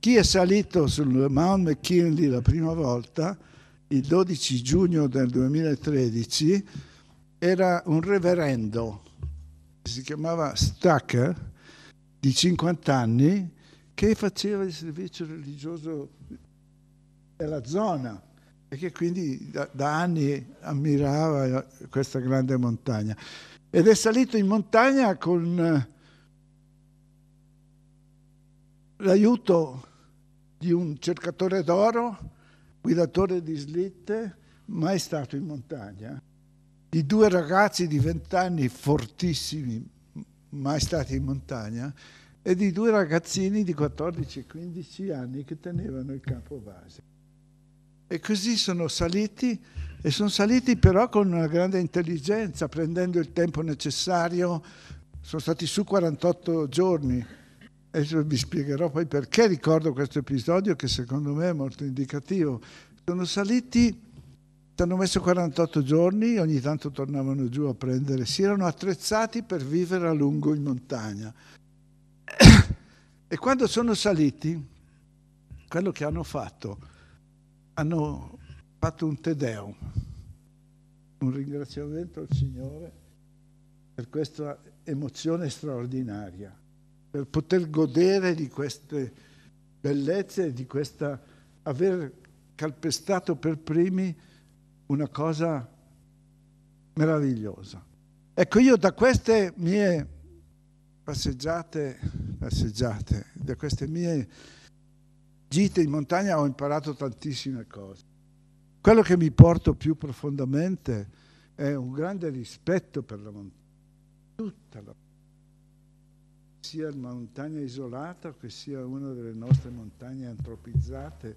Chi è salito sul Mount McKinley la prima volta il 12 giugno del 2013 era un reverendo, si chiamava Stacker, di 50 anni, che faceva il servizio religioso della zona e che quindi da, da anni ammirava questa grande montagna. Ed è salito in montagna con eh, l'aiuto di un cercatore d'oro guidatore di slitte, mai stato in montagna, di due ragazzi di vent'anni fortissimi, mai stati in montagna, e di due ragazzini di 14 15 anni che tenevano il campo base. E così sono saliti, e sono saliti però con una grande intelligenza, prendendo il tempo necessario. Sono stati su 48 giorni, e vi spiegherò poi perché ricordo questo episodio che secondo me è molto indicativo. Sono saliti, hanno messo 48 giorni, ogni tanto tornavano giù a prendere, si erano attrezzati per vivere a lungo in montagna. E quando sono saliti, quello che hanno fatto, hanno fatto un Tedeo, un ringraziamento al Signore per questa emozione straordinaria per poter godere di queste bellezze, di questa, aver calpestato per primi una cosa meravigliosa. Ecco, io da queste mie passeggiate, passeggiate, da queste mie gite in montagna ho imparato tantissime cose. Quello che mi porto più profondamente è un grande rispetto per la montagna, tutta la montagna sia una montagna isolata che sia una delle nostre montagne antropizzate,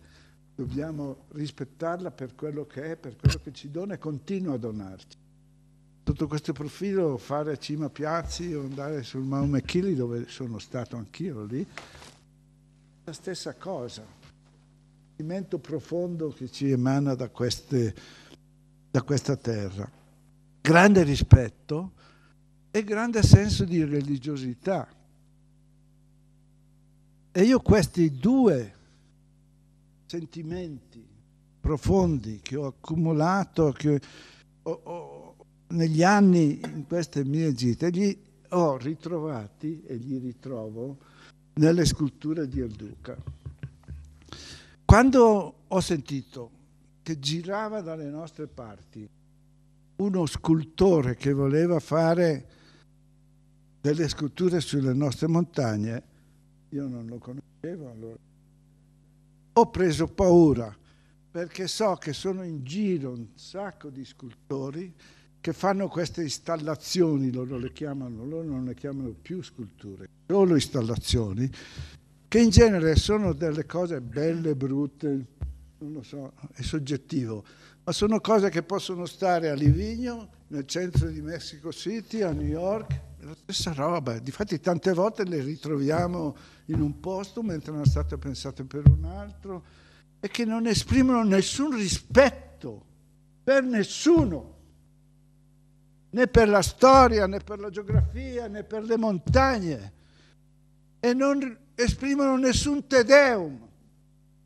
dobbiamo rispettarla per quello che è, per quello che ci dona e continua a donarci. Sotto questo profilo fare a Cima Piazzi o andare sul Maume Chili, dove sono stato anch'io lì, è la stessa cosa. Il sentimento profondo che ci emana da, queste, da questa terra. Grande rispetto e grande senso di religiosità. E io questi due sentimenti profondi che ho accumulato che ho, ho, negli anni in queste mie gite, li ho ritrovati e li ritrovo nelle sculture di El Duca. Quando ho sentito che girava dalle nostre parti uno scultore che voleva fare delle sculture sulle nostre montagne, io non lo conoscevo, allora ho preso paura perché so che sono in giro un sacco di scultori che fanno queste installazioni, loro le chiamano, loro non le chiamano più sculture, solo installazioni, che in genere sono delle cose belle, brutte, non lo so, è soggettivo, ma sono cose che possono stare a Livigno, nel centro di Mexico City, a New York, la stessa roba, difatti tante volte le ritroviamo in un posto mentre erano state pensate per un altro e che non esprimono nessun rispetto per nessuno, né per la storia, né per la geografia, né per le montagne e non esprimono nessun tedeum.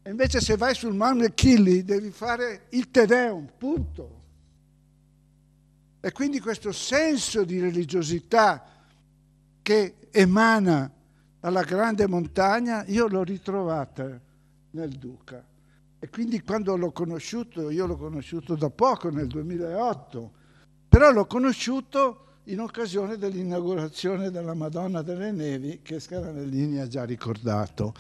E invece se vai sul Mamre Chili devi fare il tedeum, punto. E quindi questo senso di religiosità che emana dalla grande montagna, io l'ho ritrovata nel Duca. E quindi quando l'ho conosciuto, io l'ho conosciuto da poco, nel 2008, però l'ho conosciuto in occasione dell'inaugurazione della Madonna delle Nevi, che Scaranellini ha già ricordato.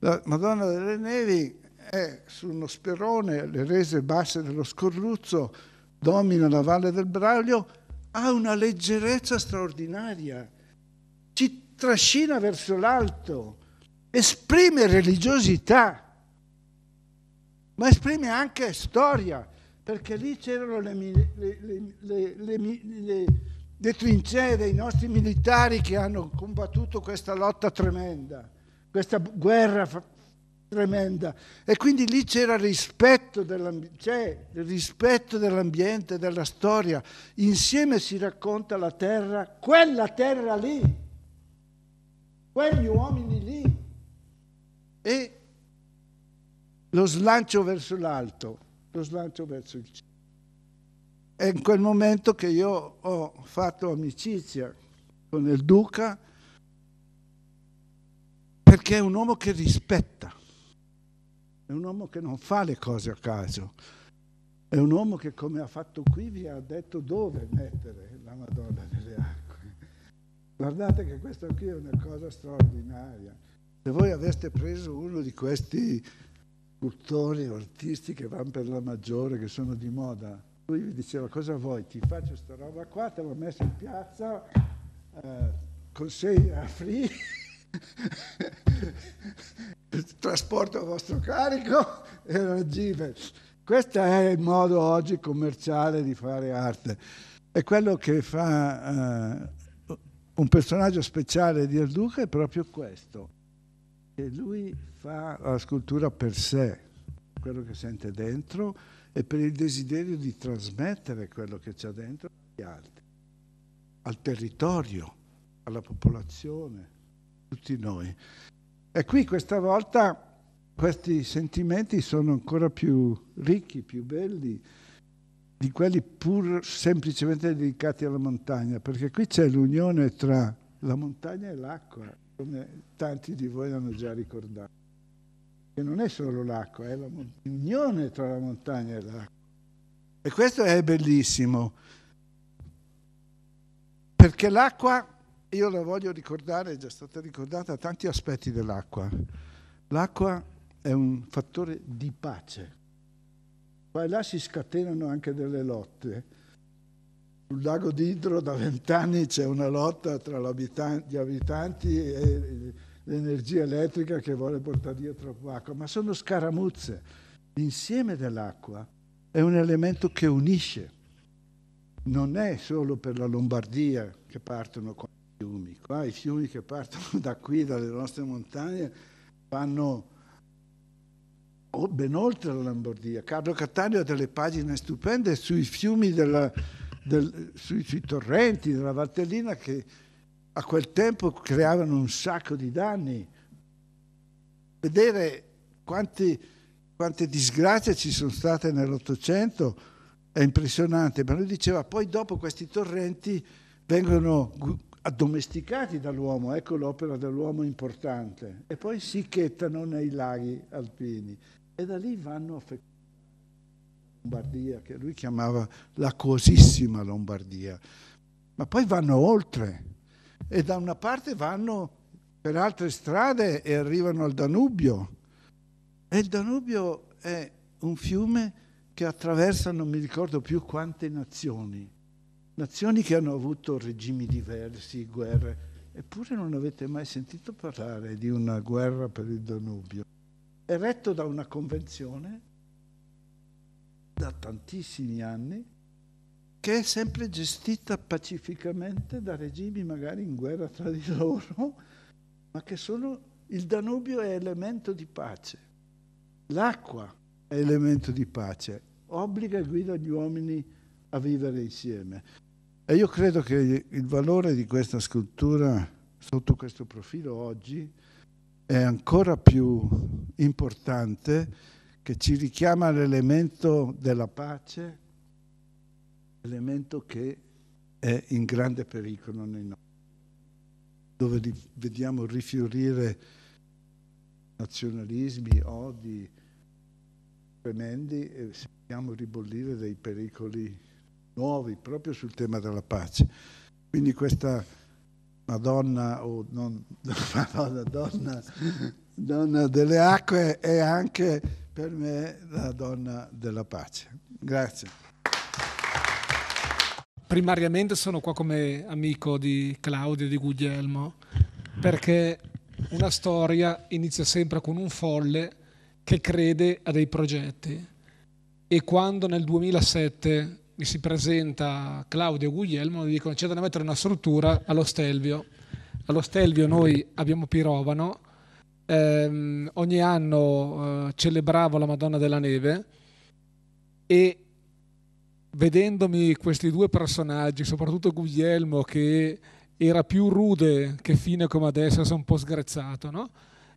La Madonna delle Nevi è su uno sperone, le rese basse dello Scorruzzo, domina la Valle del Braulio, ha una leggerezza straordinaria, ci trascina verso l'alto, esprime religiosità, ma esprime anche storia, perché lì c'erano le, le, le, le trincee dei nostri militari che hanno combattuto questa lotta tremenda, questa guerra tremenda. E quindi lì c'era rispetto c'è il rispetto dell'ambiente, della storia. Insieme si racconta la terra, quella terra lì, quegli uomini lì. E lo slancio verso l'alto, lo slancio verso il cielo. È in quel momento che io ho fatto amicizia con il Duca perché è un uomo che rispetta è un uomo che non fa le cose a caso. È un uomo che, come ha fatto qui, vi ha detto dove mettere la Madonna delle acque. Guardate che questa qui è una cosa straordinaria. Se voi aveste preso uno di questi scultori o artisti che vanno per la maggiore, che sono di moda, lui vi diceva cosa vuoi, ti faccio questa roba qua, te l'ho messa in piazza, eh, con sei a free. trasporto a vostro carico e raggive. Questo è il modo oggi commerciale di fare arte. E quello che fa uh, un personaggio speciale di El Duca è proprio questo. che lui fa la scultura per sé, quello che sente dentro e per il desiderio di trasmettere quello che c'è dentro agli altri, al territorio, alla popolazione, tutti noi. E qui questa volta questi sentimenti sono ancora più ricchi, più belli di quelli pur semplicemente dedicati alla montagna, perché qui c'è l'unione tra la montagna e l'acqua, come tanti di voi hanno già ricordato. E non è solo l'acqua, è l'unione la tra la montagna e l'acqua. E questo è bellissimo, perché l'acqua io la voglio ricordare, è già stata ricordata, tanti aspetti dell'acqua. L'acqua è un fattore di pace. Qua e là si scatenano anche delle lotte. Sul lago di Idro da vent'anni c'è una lotta tra gli abitanti e l'energia elettrica che vuole portare via troppo acqua, ma sono scaramuzze. L'insieme dell'acqua è un elemento che unisce. Non è solo per la Lombardia che partono fiumi, qua i fiumi che partono da qui, dalle nostre montagne, vanno ben oltre la Lombardia. Carlo Cattaneo ha delle pagine stupende sui fiumi, della, del, sui, sui, torrenti della Valtellina che a quel tempo creavano un sacco di danni. Vedere quanti, quante disgrazie ci sono state nell'Ottocento è impressionante, ma lui diceva poi dopo questi torrenti vengono addomesticati dall'uomo, ecco l'opera dell'uomo importante, e poi si chettano nei laghi alpini e da lì vanno a fecondare Lombardia, che lui chiamava l'acquosissima Lombardia, ma poi vanno oltre e da una parte vanno per altre strade e arrivano al Danubio e il Danubio è un fiume che attraversa non mi ricordo più quante nazioni nazioni che hanno avuto regimi diversi, guerre, eppure non avete mai sentito parlare di una guerra per il Danubio. È retto da una convenzione da tantissimi anni che è sempre gestita pacificamente da regimi magari in guerra tra di loro, ma che sono il Danubio è elemento di pace. L'acqua è elemento di pace, obbliga e guida gli uomini a vivere insieme. E io credo che il valore di questa scultura sotto questo profilo oggi è ancora più importante che ci richiama l'elemento della pace, elemento che è in grande pericolo nei nostri, dove vediamo rifiorire nazionalismi, odi tremendi e vediamo ribollire dei pericoli nuovi proprio sul tema della pace. Quindi questa Madonna, o non, Madonna, donna, donna delle acque è anche per me la donna della pace. Grazie primariamente sono qua come amico di Claudio e di Guglielmo, perché una storia inizia sempre con un folle che crede a dei progetti. E quando nel 2007 mi si presenta Claudio e Guglielmo, e mi dicono c'è da mettere una struttura allo Stelvio. Allo Stelvio noi abbiamo Pirovano, ehm, ogni anno eh, celebravo la Madonna della Neve e vedendomi questi due personaggi, soprattutto Guglielmo che era più rude che fine come adesso, sono un po' sgrezzato, no?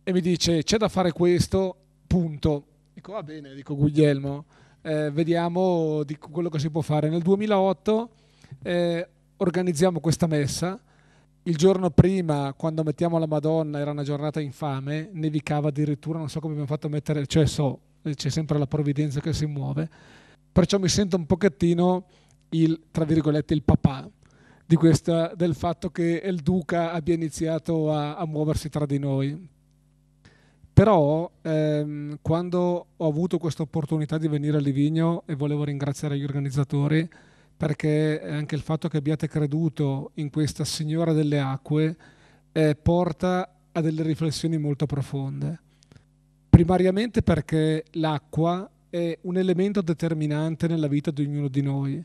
E mi dice c'è da fare questo, punto. Dico va bene, dico Guglielmo eh, vediamo di quello che si può fare. Nel 2008 eh, organizziamo questa messa. Il giorno prima, quando mettiamo la Madonna, era una giornata infame, nevicava addirittura, non so come abbiamo fatto a mettere cioè so, eh, c'è sempre la provvidenza che si muove. Perciò mi sento un pochettino il, tra virgolette, il papà questa, del fatto che il Duca abbia iniziato a, a muoversi tra di noi. Però ehm, quando ho avuto questa opportunità di venire a Livigno e volevo ringraziare gli organizzatori perché anche il fatto che abbiate creduto in questa signora delle acque eh, porta a delle riflessioni molto profonde. Primariamente perché l'acqua è un elemento determinante nella vita di ognuno di noi.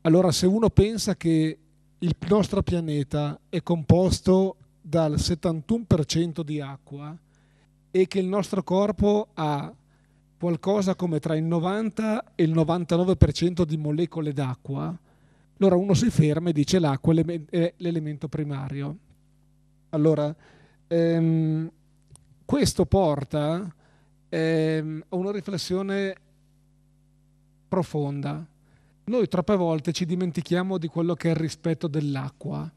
Allora se uno pensa che il nostro pianeta è composto dal 71% di acqua, e che il nostro corpo ha qualcosa come tra il 90 e il 99% di molecole d'acqua, allora uno si ferma e dice l'acqua è l'elemento primario. Allora, ehm, questo porta ehm, a una riflessione profonda. Noi troppe volte ci dimentichiamo di quello che è il rispetto dell'acqua,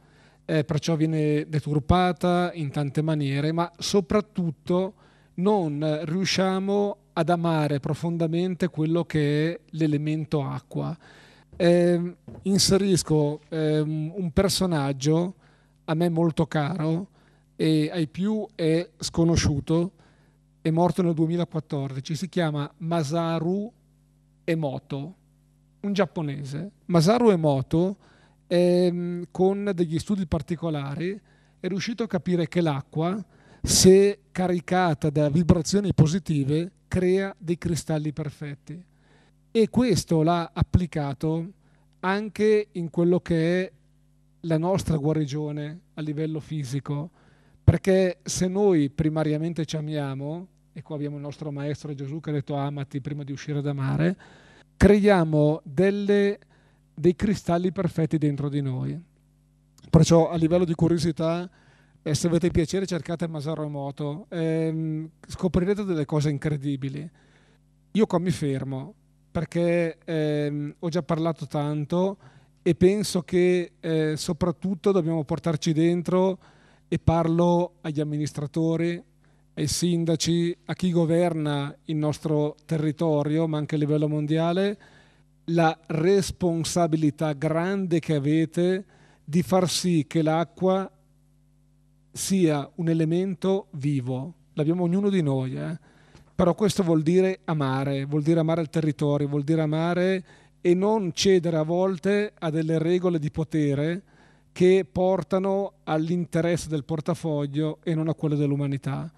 eh, perciò viene deturpata in tante maniere, ma soprattutto non riusciamo ad amare profondamente quello che è l'elemento acqua. Eh, inserisco eh, un personaggio a me molto caro e ai più è sconosciuto, è morto nel 2014, si chiama Masaru Emoto, un giapponese. Masaru Emoto eh, con degli studi particolari è riuscito a capire che l'acqua se caricata da vibrazioni positive, crea dei cristalli perfetti. E questo l'ha applicato anche in quello che è la nostra guarigione a livello fisico, perché se noi primariamente ci amiamo, e qua abbiamo il nostro maestro Gesù che ha detto amati prima di uscire ad amare, creiamo delle, dei cristalli perfetti dentro di noi. Perciò a livello di curiosità eh, se avete piacere cercate Masaro Emoto, ehm, scoprirete delle cose incredibili. Io qua mi fermo perché ehm, ho già parlato tanto e penso che eh, soprattutto dobbiamo portarci dentro e parlo agli amministratori, ai sindaci, a chi governa il nostro territorio, ma anche a livello mondiale, la responsabilità grande che avete di far sì che l'acqua sia un elemento vivo, l'abbiamo ognuno di noi, eh? però questo vuol dire amare, vuol dire amare il territorio, vuol dire amare e non cedere a volte a delle regole di potere che portano all'interesse del portafoglio e non a quello dell'umanità.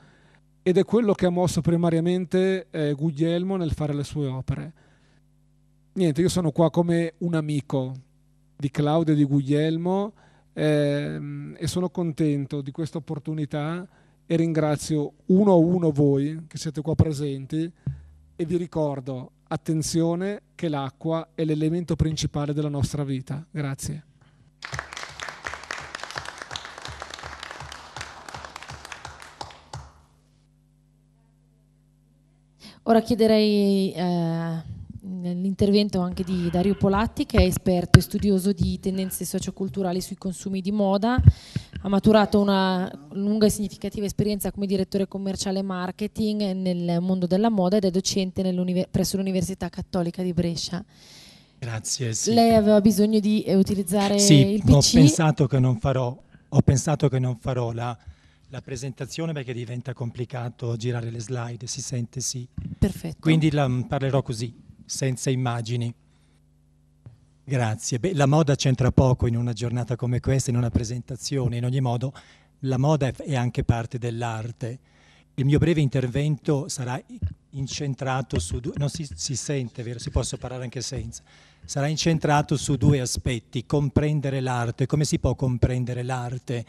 Ed è quello che ha mosso primariamente eh, Guglielmo nel fare le sue opere. Niente, io sono qua come un amico di Claudio e di Guglielmo eh, e sono contento di questa opportunità e ringrazio uno a uno voi che siete qua presenti e vi ricordo, attenzione, che l'acqua è l'elemento principale della nostra vita. Grazie. Ora chiederei eh l'intervento anche di Dario Polatti che è esperto e studioso di tendenze socioculturali sui consumi di moda, ha maturato una lunga e significativa esperienza come direttore commerciale marketing nel mondo della moda ed è docente presso l'Università Cattolica di Brescia. Grazie. Sì. Lei aveva bisogno di eh, utilizzare sì, il PC? ho pensato che non farò, che non farò la, la, presentazione perché diventa complicato girare le slide, si sente sì. Perfetto. Quindi la, mm, parlerò così senza immagini. Grazie. Beh, la moda c'entra poco in una giornata come questa, in una presentazione. In ogni modo, la moda è anche parte dell'arte. Il mio breve intervento sarà incentrato su due... Non si, si sente, vero? Si posso parlare anche senza. Sarà incentrato su due aspetti. Comprendere l'arte. Come si può comprendere l'arte?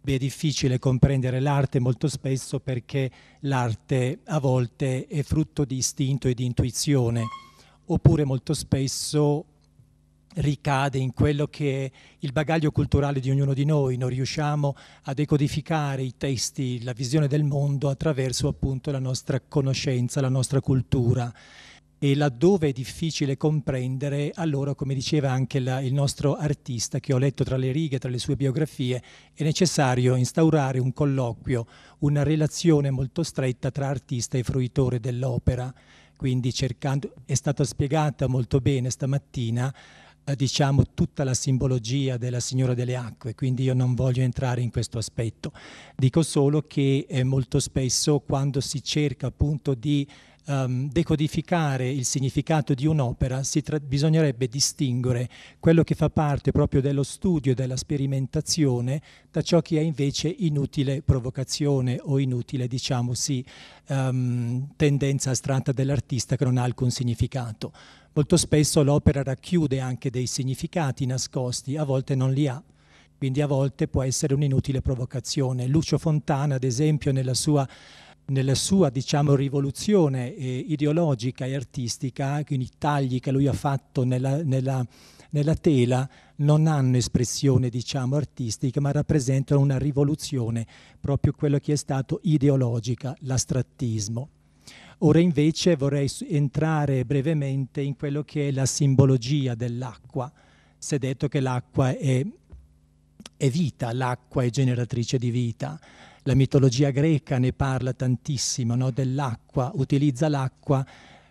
Beh, è difficile comprendere l'arte molto spesso perché l'arte a volte è frutto di istinto e di intuizione oppure molto spesso ricade in quello che è il bagaglio culturale di ognuno di noi, non riusciamo a decodificare i testi, la visione del mondo attraverso appunto la nostra conoscenza, la nostra cultura e laddove è difficile comprendere, allora, come diceva anche la, il nostro artista che ho letto tra le righe, tra le sue biografie, è necessario instaurare un colloquio, una relazione molto stretta tra artista e fruitore dell'opera quindi cercando, è stata spiegata molto bene stamattina eh, diciamo, tutta la simbologia della Signora delle Acque, quindi io non voglio entrare in questo aspetto. Dico solo che eh, molto spesso quando si cerca appunto di um, decodificare il significato di un'opera bisognerebbe distinguere quello che fa parte proprio dello studio, della sperimentazione, da ciò che è invece inutile provocazione o inutile, diciamo sì, um, tendenza astratta dell'artista che non ha alcun significato. Molto spesso l'opera racchiude anche dei significati nascosti, a volte non li ha quindi a volte può essere un'inutile provocazione. Lucio Fontana, ad esempio, nella sua nella sua diciamo, rivoluzione eh, ideologica e artistica, quindi i tagli che lui ha fatto nella, nella, nella tela non hanno espressione diciamo, artistica, ma rappresentano una rivoluzione, proprio quello che è stato ideologica, l'astrattismo. Ora invece vorrei entrare brevemente in quello che è la simbologia dell'acqua. Si è detto che l'acqua è è vita, l'acqua è generatrice di vita. La mitologia greca ne parla tantissimo, no? dell'acqua, utilizza l'acqua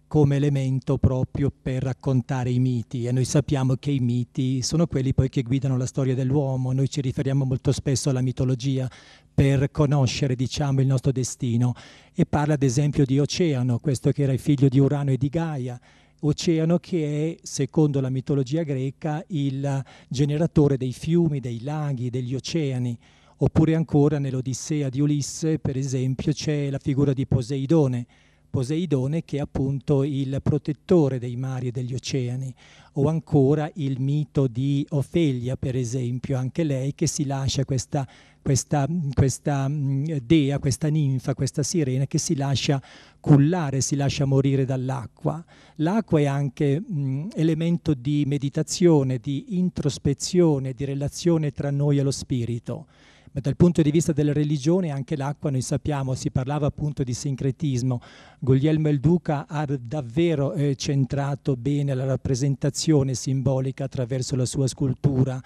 come elemento proprio per raccontare i miti e noi sappiamo che i miti sono quelli poi che guidano la storia dell'uomo, noi ci riferiamo molto spesso alla mitologia per conoscere diciamo il nostro destino e parla ad esempio di Oceano, questo che era il figlio di Urano e di Gaia oceano che è, secondo la mitologia greca, il generatore dei fiumi, dei laghi, degli oceani. Oppure ancora nell'Odissea di Ulisse, per esempio, c'è la figura di Poseidone, Poseidone che è appunto il protettore dei mari e degli oceani, o ancora il mito di Ofelia, per esempio, anche lei che si lascia questa questa, questa mm, dea, questa ninfa, questa sirena che si lascia cullare, si lascia morire dall'acqua. L'acqua è anche mh, mm, elemento di meditazione, di introspezione, di relazione tra noi e lo spirito. Ma dal punto di vista della religione anche l'acqua, noi sappiamo, si parlava appunto di sincretismo, Guglielmo il Duca ha davvero eh, centrato bene la rappresentazione simbolica attraverso la sua scultura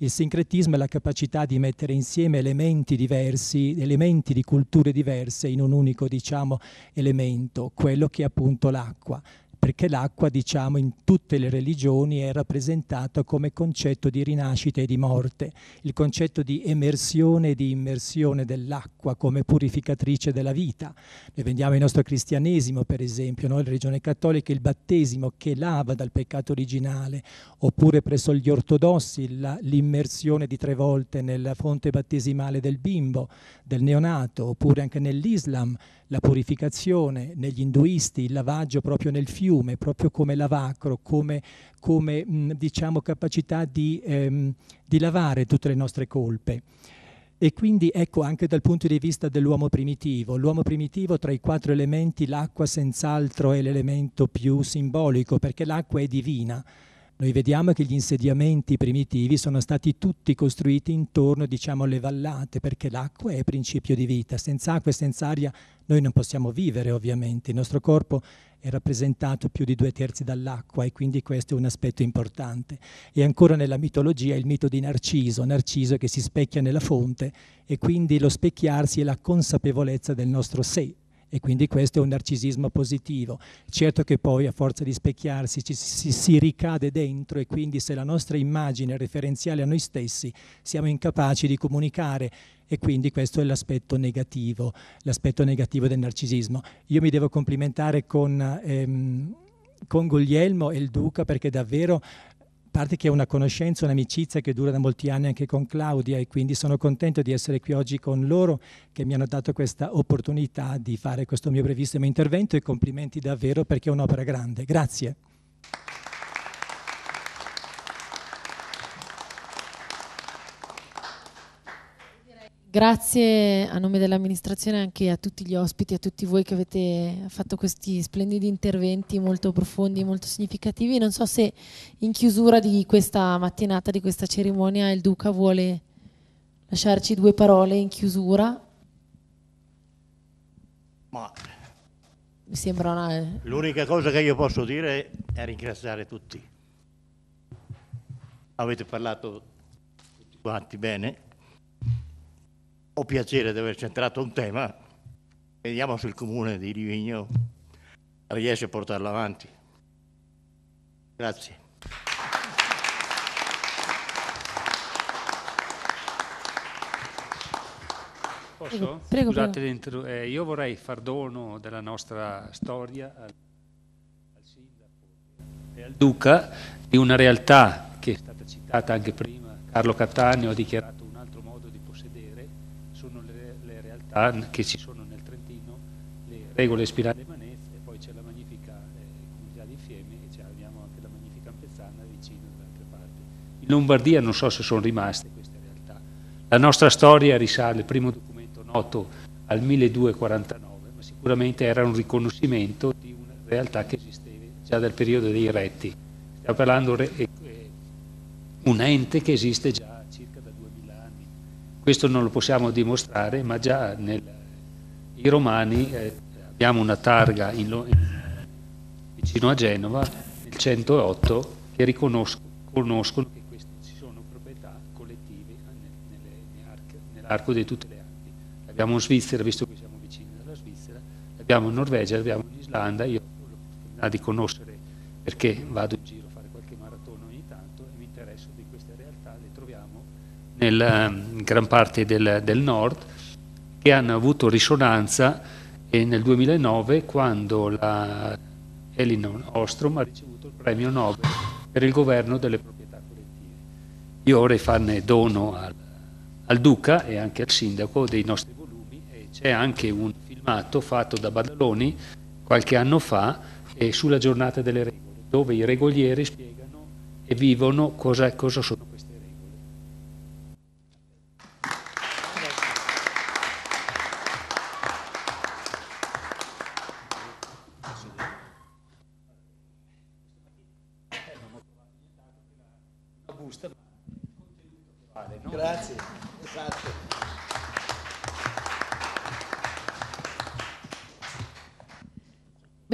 il sincretismo è la capacità di mettere insieme elementi diversi, elementi di culture diverse in un unico diciamo, elemento, quello che è appunto l'acqua perché l'acqua diciamo, in tutte le religioni è rappresentata come concetto di rinascita e di morte, il concetto di emersione e di immersione dell'acqua come purificatrice della vita. Noi vendiamo il nostro cristianesimo, per esempio, nella no? religione cattolica il battesimo che lava dal peccato originale, oppure presso gli ortodossi la, l'immersione di tre volte nella fonte battesimale del bimbo, del neonato, oppure anche nell'Islam la purificazione, negli induisti il lavaggio proprio nel fiume, proprio come lavacro, come, come diciamo, capacità di, ehm, di lavare tutte le nostre colpe. E quindi ecco anche dal punto di vista dell'uomo primitivo, l'uomo primitivo tra i quattro elementi l'acqua senz'altro è l'elemento più simbolico perché l'acqua è divina, noi vediamo che gli insediamenti primitivi sono stati tutti costruiti intorno diciamo, alle vallate, perché l'acqua è principio di vita. Senza acqua e senza aria noi non possiamo vivere, ovviamente. Il nostro corpo è rappresentato più di due terzi dall'acqua e quindi questo è un aspetto importante. E ancora nella mitologia il mito di Narciso, Narciso che si specchia nella fonte e quindi lo specchiarsi è la consapevolezza del nostro sé, e quindi questo è un narcisismo positivo. Certo che poi a forza di specchiarsi ci, si, si, ricade dentro e quindi se la nostra immagine è referenziale a noi stessi siamo incapaci di comunicare e quindi questo è l'aspetto negativo, l'aspetto negativo del narcisismo. Io mi devo complimentare con... Ehm, con Guglielmo e il Duca perché davvero a parte che è una conoscenza, un'amicizia che dura da molti anni anche con Claudia e quindi sono contento di essere qui oggi con loro che mi hanno dato questa opportunità di fare questo mio brevissimo intervento e complimenti davvero perché è un'opera grande. Grazie. Grazie a nome dell'amministrazione anche a tutti gli ospiti, a tutti voi che avete fatto questi splendidi interventi molto profondi, molto significativi. Non so se in chiusura di questa mattinata, di questa cerimonia, il Duca vuole lasciarci due parole in chiusura. Ma Mi sembra una... Eh, l'unica cosa che io posso dire è ringraziare tutti. Avete parlato tutti quanti bene ho piacere di aver centrato un tema. Vediamo se il comune di Livigno riesce a portarlo avanti. Grazie. Posso? Prego, Scusate, prego. Eh, io vorrei far dono della nostra storia al, al sindaco e al duca di una realtà che è stata citata anche prima. Carlo Cattaneo ha dichiarato realtà che ci sono nel Trentino le regole spirali Manez e poi c'è la magnifica eh, comunità di Fieme e abbiamo anche la magnifica Ampezzana vicino da altre parti. In Lombardia non so se sono rimaste queste realtà. La nostra storia risale, il primo documento noto, al 1249, ma sicuramente era un riconoscimento di una realtà che esisteva già dal periodo dei retti. Stiamo parlando di eh, un ente che esiste già questo non lo possiamo dimostrare, ma già nei Romani eh, abbiamo una targa in, in, vicino a Genova, nel 108, che riconoscono che queste ci sono proprietà collettive nell'arco di tutte le arti. Abbiamo in Svizzera, visto che siamo vicini alla Svizzera, abbiamo in Norvegia, abbiamo in Islanda, io ho l'opportunità di conoscere perché vado in giro nella ehm, gran parte del, del nord, che hanno avuto risonanza eh, nel 2009 quando la Elinor Ostrom ha ricevuto il premio Nobel per il governo delle proprietà collettive. Io vorrei farne dono al, al Duca e anche al Sindaco dei nostri volumi e c'è anche un filmato fatto da Badaloni qualche anno fa eh, sulla giornata delle regole, dove i regolieri spiegano e vivono cosa, cosa sono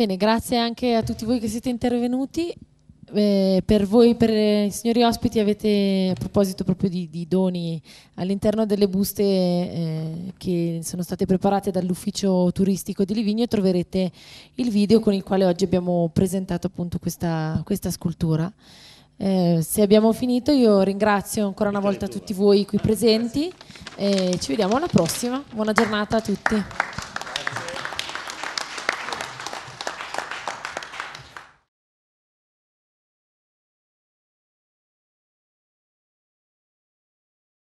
Bene, grazie anche a tutti voi che siete intervenuti. Eh, per voi, per eh, i signori ospiti, avete a proposito proprio di, di doni all'interno delle buste eh, che sono state preparate dall'ufficio turistico di Livigno troverete il video con il quale oggi abbiamo presentato appunto questa, questa scultura. Eh, se abbiamo finito io ringrazio ancora una volta tutti voi qui presenti e ci vediamo alla prossima. Buona giornata a tutti.